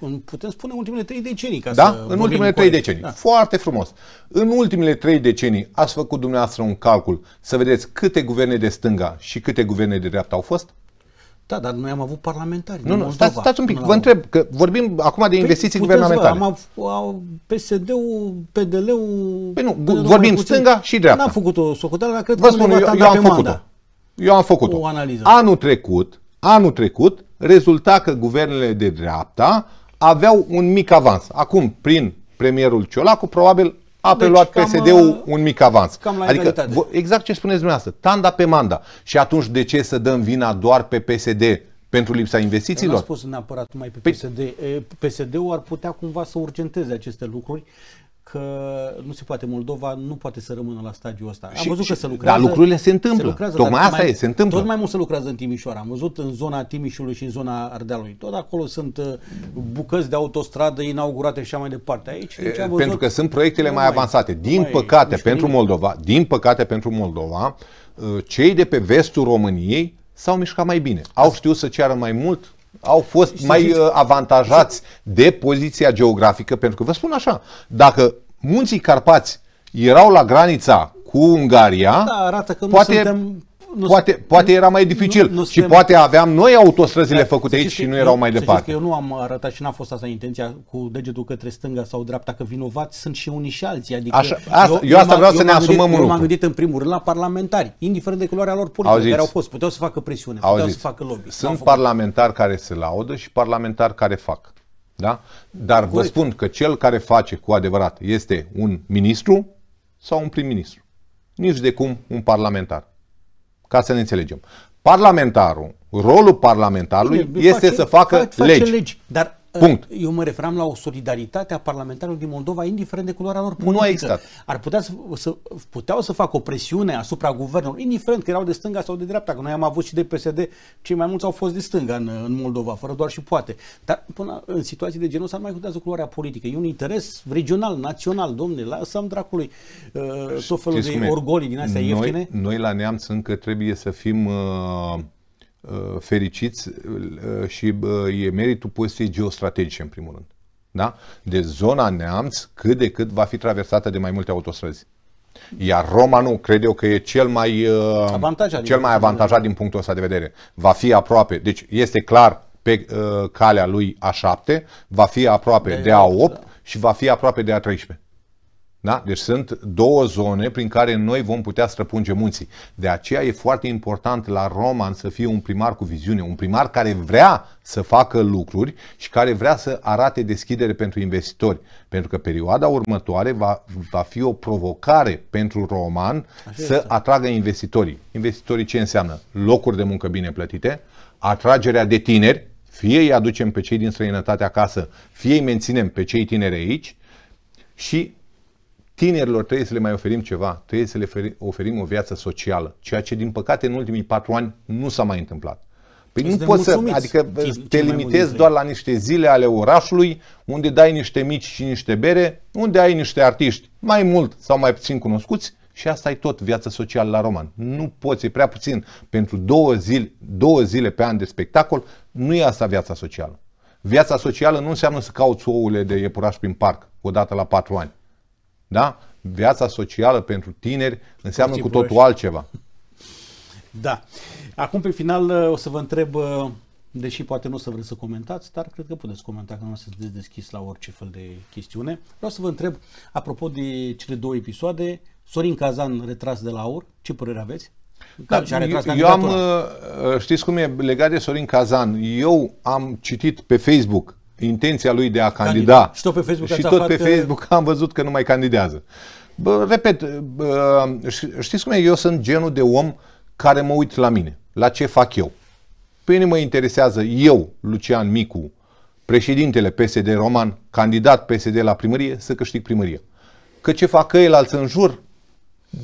Uh, putem spune ultimele trei decenii. Ca da? Să în ultimele trei decenii. Da. Foarte frumos. În ultimele trei decenii ați făcut dumneavoastră un calcul să vedeți câte guverne de stânga și câte guverne de dreapta au fost? Da, dar noi am avut parlamentari. Nu, nu, stați, stați un pic, vă întreb, că vorbim acum de păi, investiții păi, guvernamentale. am avut PSD-ul, PDL-ul... Păi nu, vorbim stânga și dreapta. N-am făcut o socoteală, dar cred vă că spun, eu, eu am făcut-o eu am făcut-o. O analiză. Anul trecut, anul trecut, rezulta că guvernele de dreapta aveau un mic avans. Acum, prin premierul Ciolacu, probabil a deci preluat deci, PSD-ul uh, un mic avans. Cam la adică, exact ce spuneți dumneavoastră, tanda pe manda. Și atunci de ce să dăm vina doar pe PSD pentru lipsa investițiilor? nu am spus neapărat numai pe PSD. Păi- PSD-ul ar putea cumva să urgenteze aceste lucruri că nu se poate, Moldova nu poate să rămână la stadiul ăsta. Am văzut și, că se lucrează. Dar lucrurile se întâmplă. Se lucrează, Tocmai asta mai, e, se întâmplă. Tot mai mult se lucrează în Timișoara. Am văzut în zona Timișului și în zona Ardealului. Tot acolo sunt uh, bucăți de autostradă inaugurate și așa mai departe. Aici, deci văzut... Pentru că sunt proiectele mai, mai avansate. Din mai păcate pentru Moldova, din păcate pentru Moldova, uh, cei de pe vestul României s-au mișcat mai bine. Au știut să ceară mai mult au fost Știți? mai uh, avantajați de poziția geografică, pentru că vă spun așa, dacă munții Carpați erau la granița cu Ungaria, da, arată că poate, nu suntem nu, poate, poate era mai dificil nu, nu și poate aveam noi autostrăzile da, făcute aici și nu erau eu, mai departe. Că eu nu am arătat și n-a fost asta intenția cu degetul către stânga sau dreapta, că vinovați sunt și unii și alții. Adică Așa, asta, eu, eu asta vreau eu să ne asumăm un Eu m-am gândit în primul rând la parlamentari, indiferent de culoarea lor politică, Auziți? care au fost, puteau să facă presiune, puteau Auziți? să facă lobby. Sunt parlamentari care se laudă și parlamentari care fac. Da? Dar Corect. vă spun că cel care face cu adevărat este un ministru sau un prim-ministru. Nici de cum un parlamentar. Ca să ne înțelegem. Parlamentarul, rolul parlamentarului Bine, este face, să facă face legi. Dar Punct. Ă, eu mă referam la o solidaritate a parlamentarilor din Moldova, indiferent de culoarea lor politică. Nu a existat. Ar putea să, să, puteau să facă o presiune asupra guvernului, indiferent că erau de stânga sau de dreapta, că noi am avut și de PSD, cei mai mulți au fost de stânga în, în Moldova, fără doar și poate. Dar până în situații de genul ăsta nu mai contează culoarea politică. E un interes regional, național, domne, lăsăm dracului uh, tot felul Știți de orgolii din astea noi, ieftine. Noi la neamț încă trebuie să fim... Uh Uh, fericiți uh, și e meritul poziției geostrategice, în primul rând. Da? De zona Neamț, cât de cât va fi traversată de mai multe autostrăzi. Iar Roma nu, cred eu că e cel mai uh, avantajat, cel mai avantajat din punctul ăsta de vedere. Va fi aproape, deci este clar pe uh, calea lui A7, va fi aproape de, de A8 da. și va fi aproape de A13. Da? Deci sunt două zone prin care noi vom putea străpunge munții. De aceea e foarte important la Roman să fie un primar cu viziune, un primar care vrea să facă lucruri și care vrea să arate deschidere pentru investitori. Pentru că perioada următoare va, va fi o provocare pentru Roman Așa să este. atragă investitorii. Investitorii ce înseamnă? Locuri de muncă bine plătite, atragerea de tineri, fie îi aducem pe cei din străinătate acasă, fie îi menținem pe cei tineri aici și Tinerilor trebuie să le mai oferim ceva, trebuie să le oferim o viață socială, ceea ce din păcate în ultimii patru ani nu s-a mai întâmplat. Păi nu poți să, adică ce, te limitezi doar la niște zile ale orașului, unde dai niște mici și niște bere, unde ai niște artiști mai mult sau mai puțin cunoscuți și asta e tot viața socială la roman. Nu poți, e prea puțin. Pentru două zile, două zile pe an de spectacol, nu e asta viața socială. Viața socială nu înseamnă să cauți ouăle de iepuraș prin parc, odată la patru ani. Da? Viața socială pentru tineri înseamnă cu totul altceva. Da. Acum, pe final, o să vă întreb, ă, deși poate nu o să vreți să comentați, dar cred că puteți comenta, că nu sunteți deschis la orice fel de chestiune. Vreau să vă întreb, apropo de cele două episoade, Sorin Cazan retras de la aur, ce părere aveți? Da, eu, eu am, ă, știți cum e legat de Sorin Cazan, eu am citit pe Facebook intenția lui de a candida. Candidat. Și tot pe Facebook, și tot pe uh, Facebook am văzut că nu mai candidează. Bă, repet, bă, uh, uh, știți cum e? Eu sunt genul de om care mă uit la mine, la ce fac eu. Pe mine mă interesează eu, Lucian Micu, președintele PSD Roman, candidat PSD la primărie, să câștig primărie. Că ce fac alți în jur,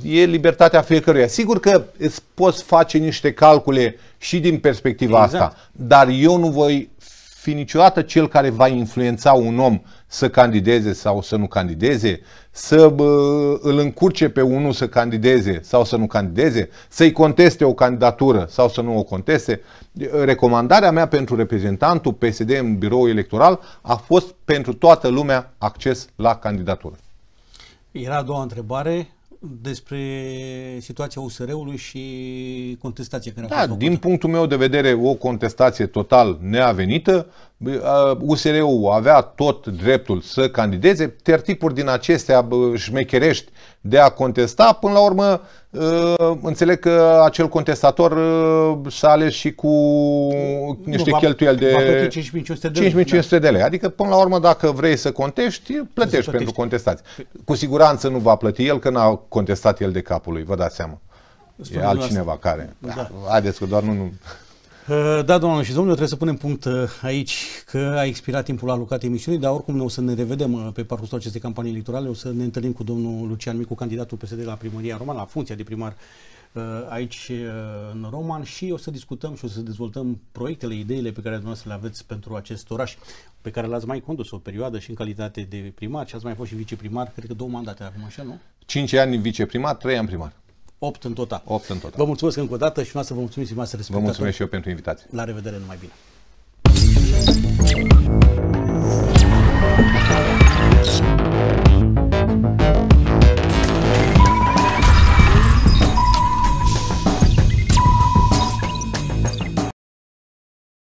e libertatea fiecăruia. Sigur că îți poți face niște calcule și din perspectiva exact. asta, dar eu nu voi fi niciodată cel care va influența un om să candideze sau să nu candideze, să bă, îl încurce pe unul să candideze sau să nu candideze, să-i conteste o candidatură sau să nu o conteste. Recomandarea mea pentru reprezentantul PSD în birou electoral a fost pentru toată lumea acces la candidatură. Era a doua întrebare, despre situația USR-ului și contestația care da, a fost făcută. din punctul meu de vedere, o contestație total neavenită, USR-ul avea tot dreptul să candideze, tertipuri din acestea șmecherești de a contesta, până la urmă ă, înțeleg că acel contestator ă, s-a ales și cu niște nu, cheltuieli de 5500 de, de lei. Adică până la urmă dacă vrei să contești, plătești, plătești pentru contestați. Cu siguranță nu va plăti el că n-a contestat el de capul lui, vă dați seama. Spune e altcineva asta. care. Da. Haideți că doar nu... nu. Uh, da, domnule, și domnule, trebuie să punem punct uh, aici că a expirat timpul alocat emisiunii, dar oricum o să ne revedem uh, pe parcursul acestei campanii electorale, o să ne întâlnim cu domnul Lucian Micu, candidatul PSD la primăria romană, la funcția de primar aici în Roman și o să discutăm și o să dezvoltăm proiectele, ideile pe care dumneavoastră le aveți pentru acest oraș, pe care l-ați mai condus o perioadă și în calitate de primar și ați mai fost și viceprimar, cred că două mandate acum, așa, nu? Cinci ani viceprimar, trei ani primar. 8 în total. 8 în total. Vă mulțumesc încă o dată și vreau să vă mulțumim și să Vă mulțumesc și eu pentru invitație. La revedere, numai bine. Thank you.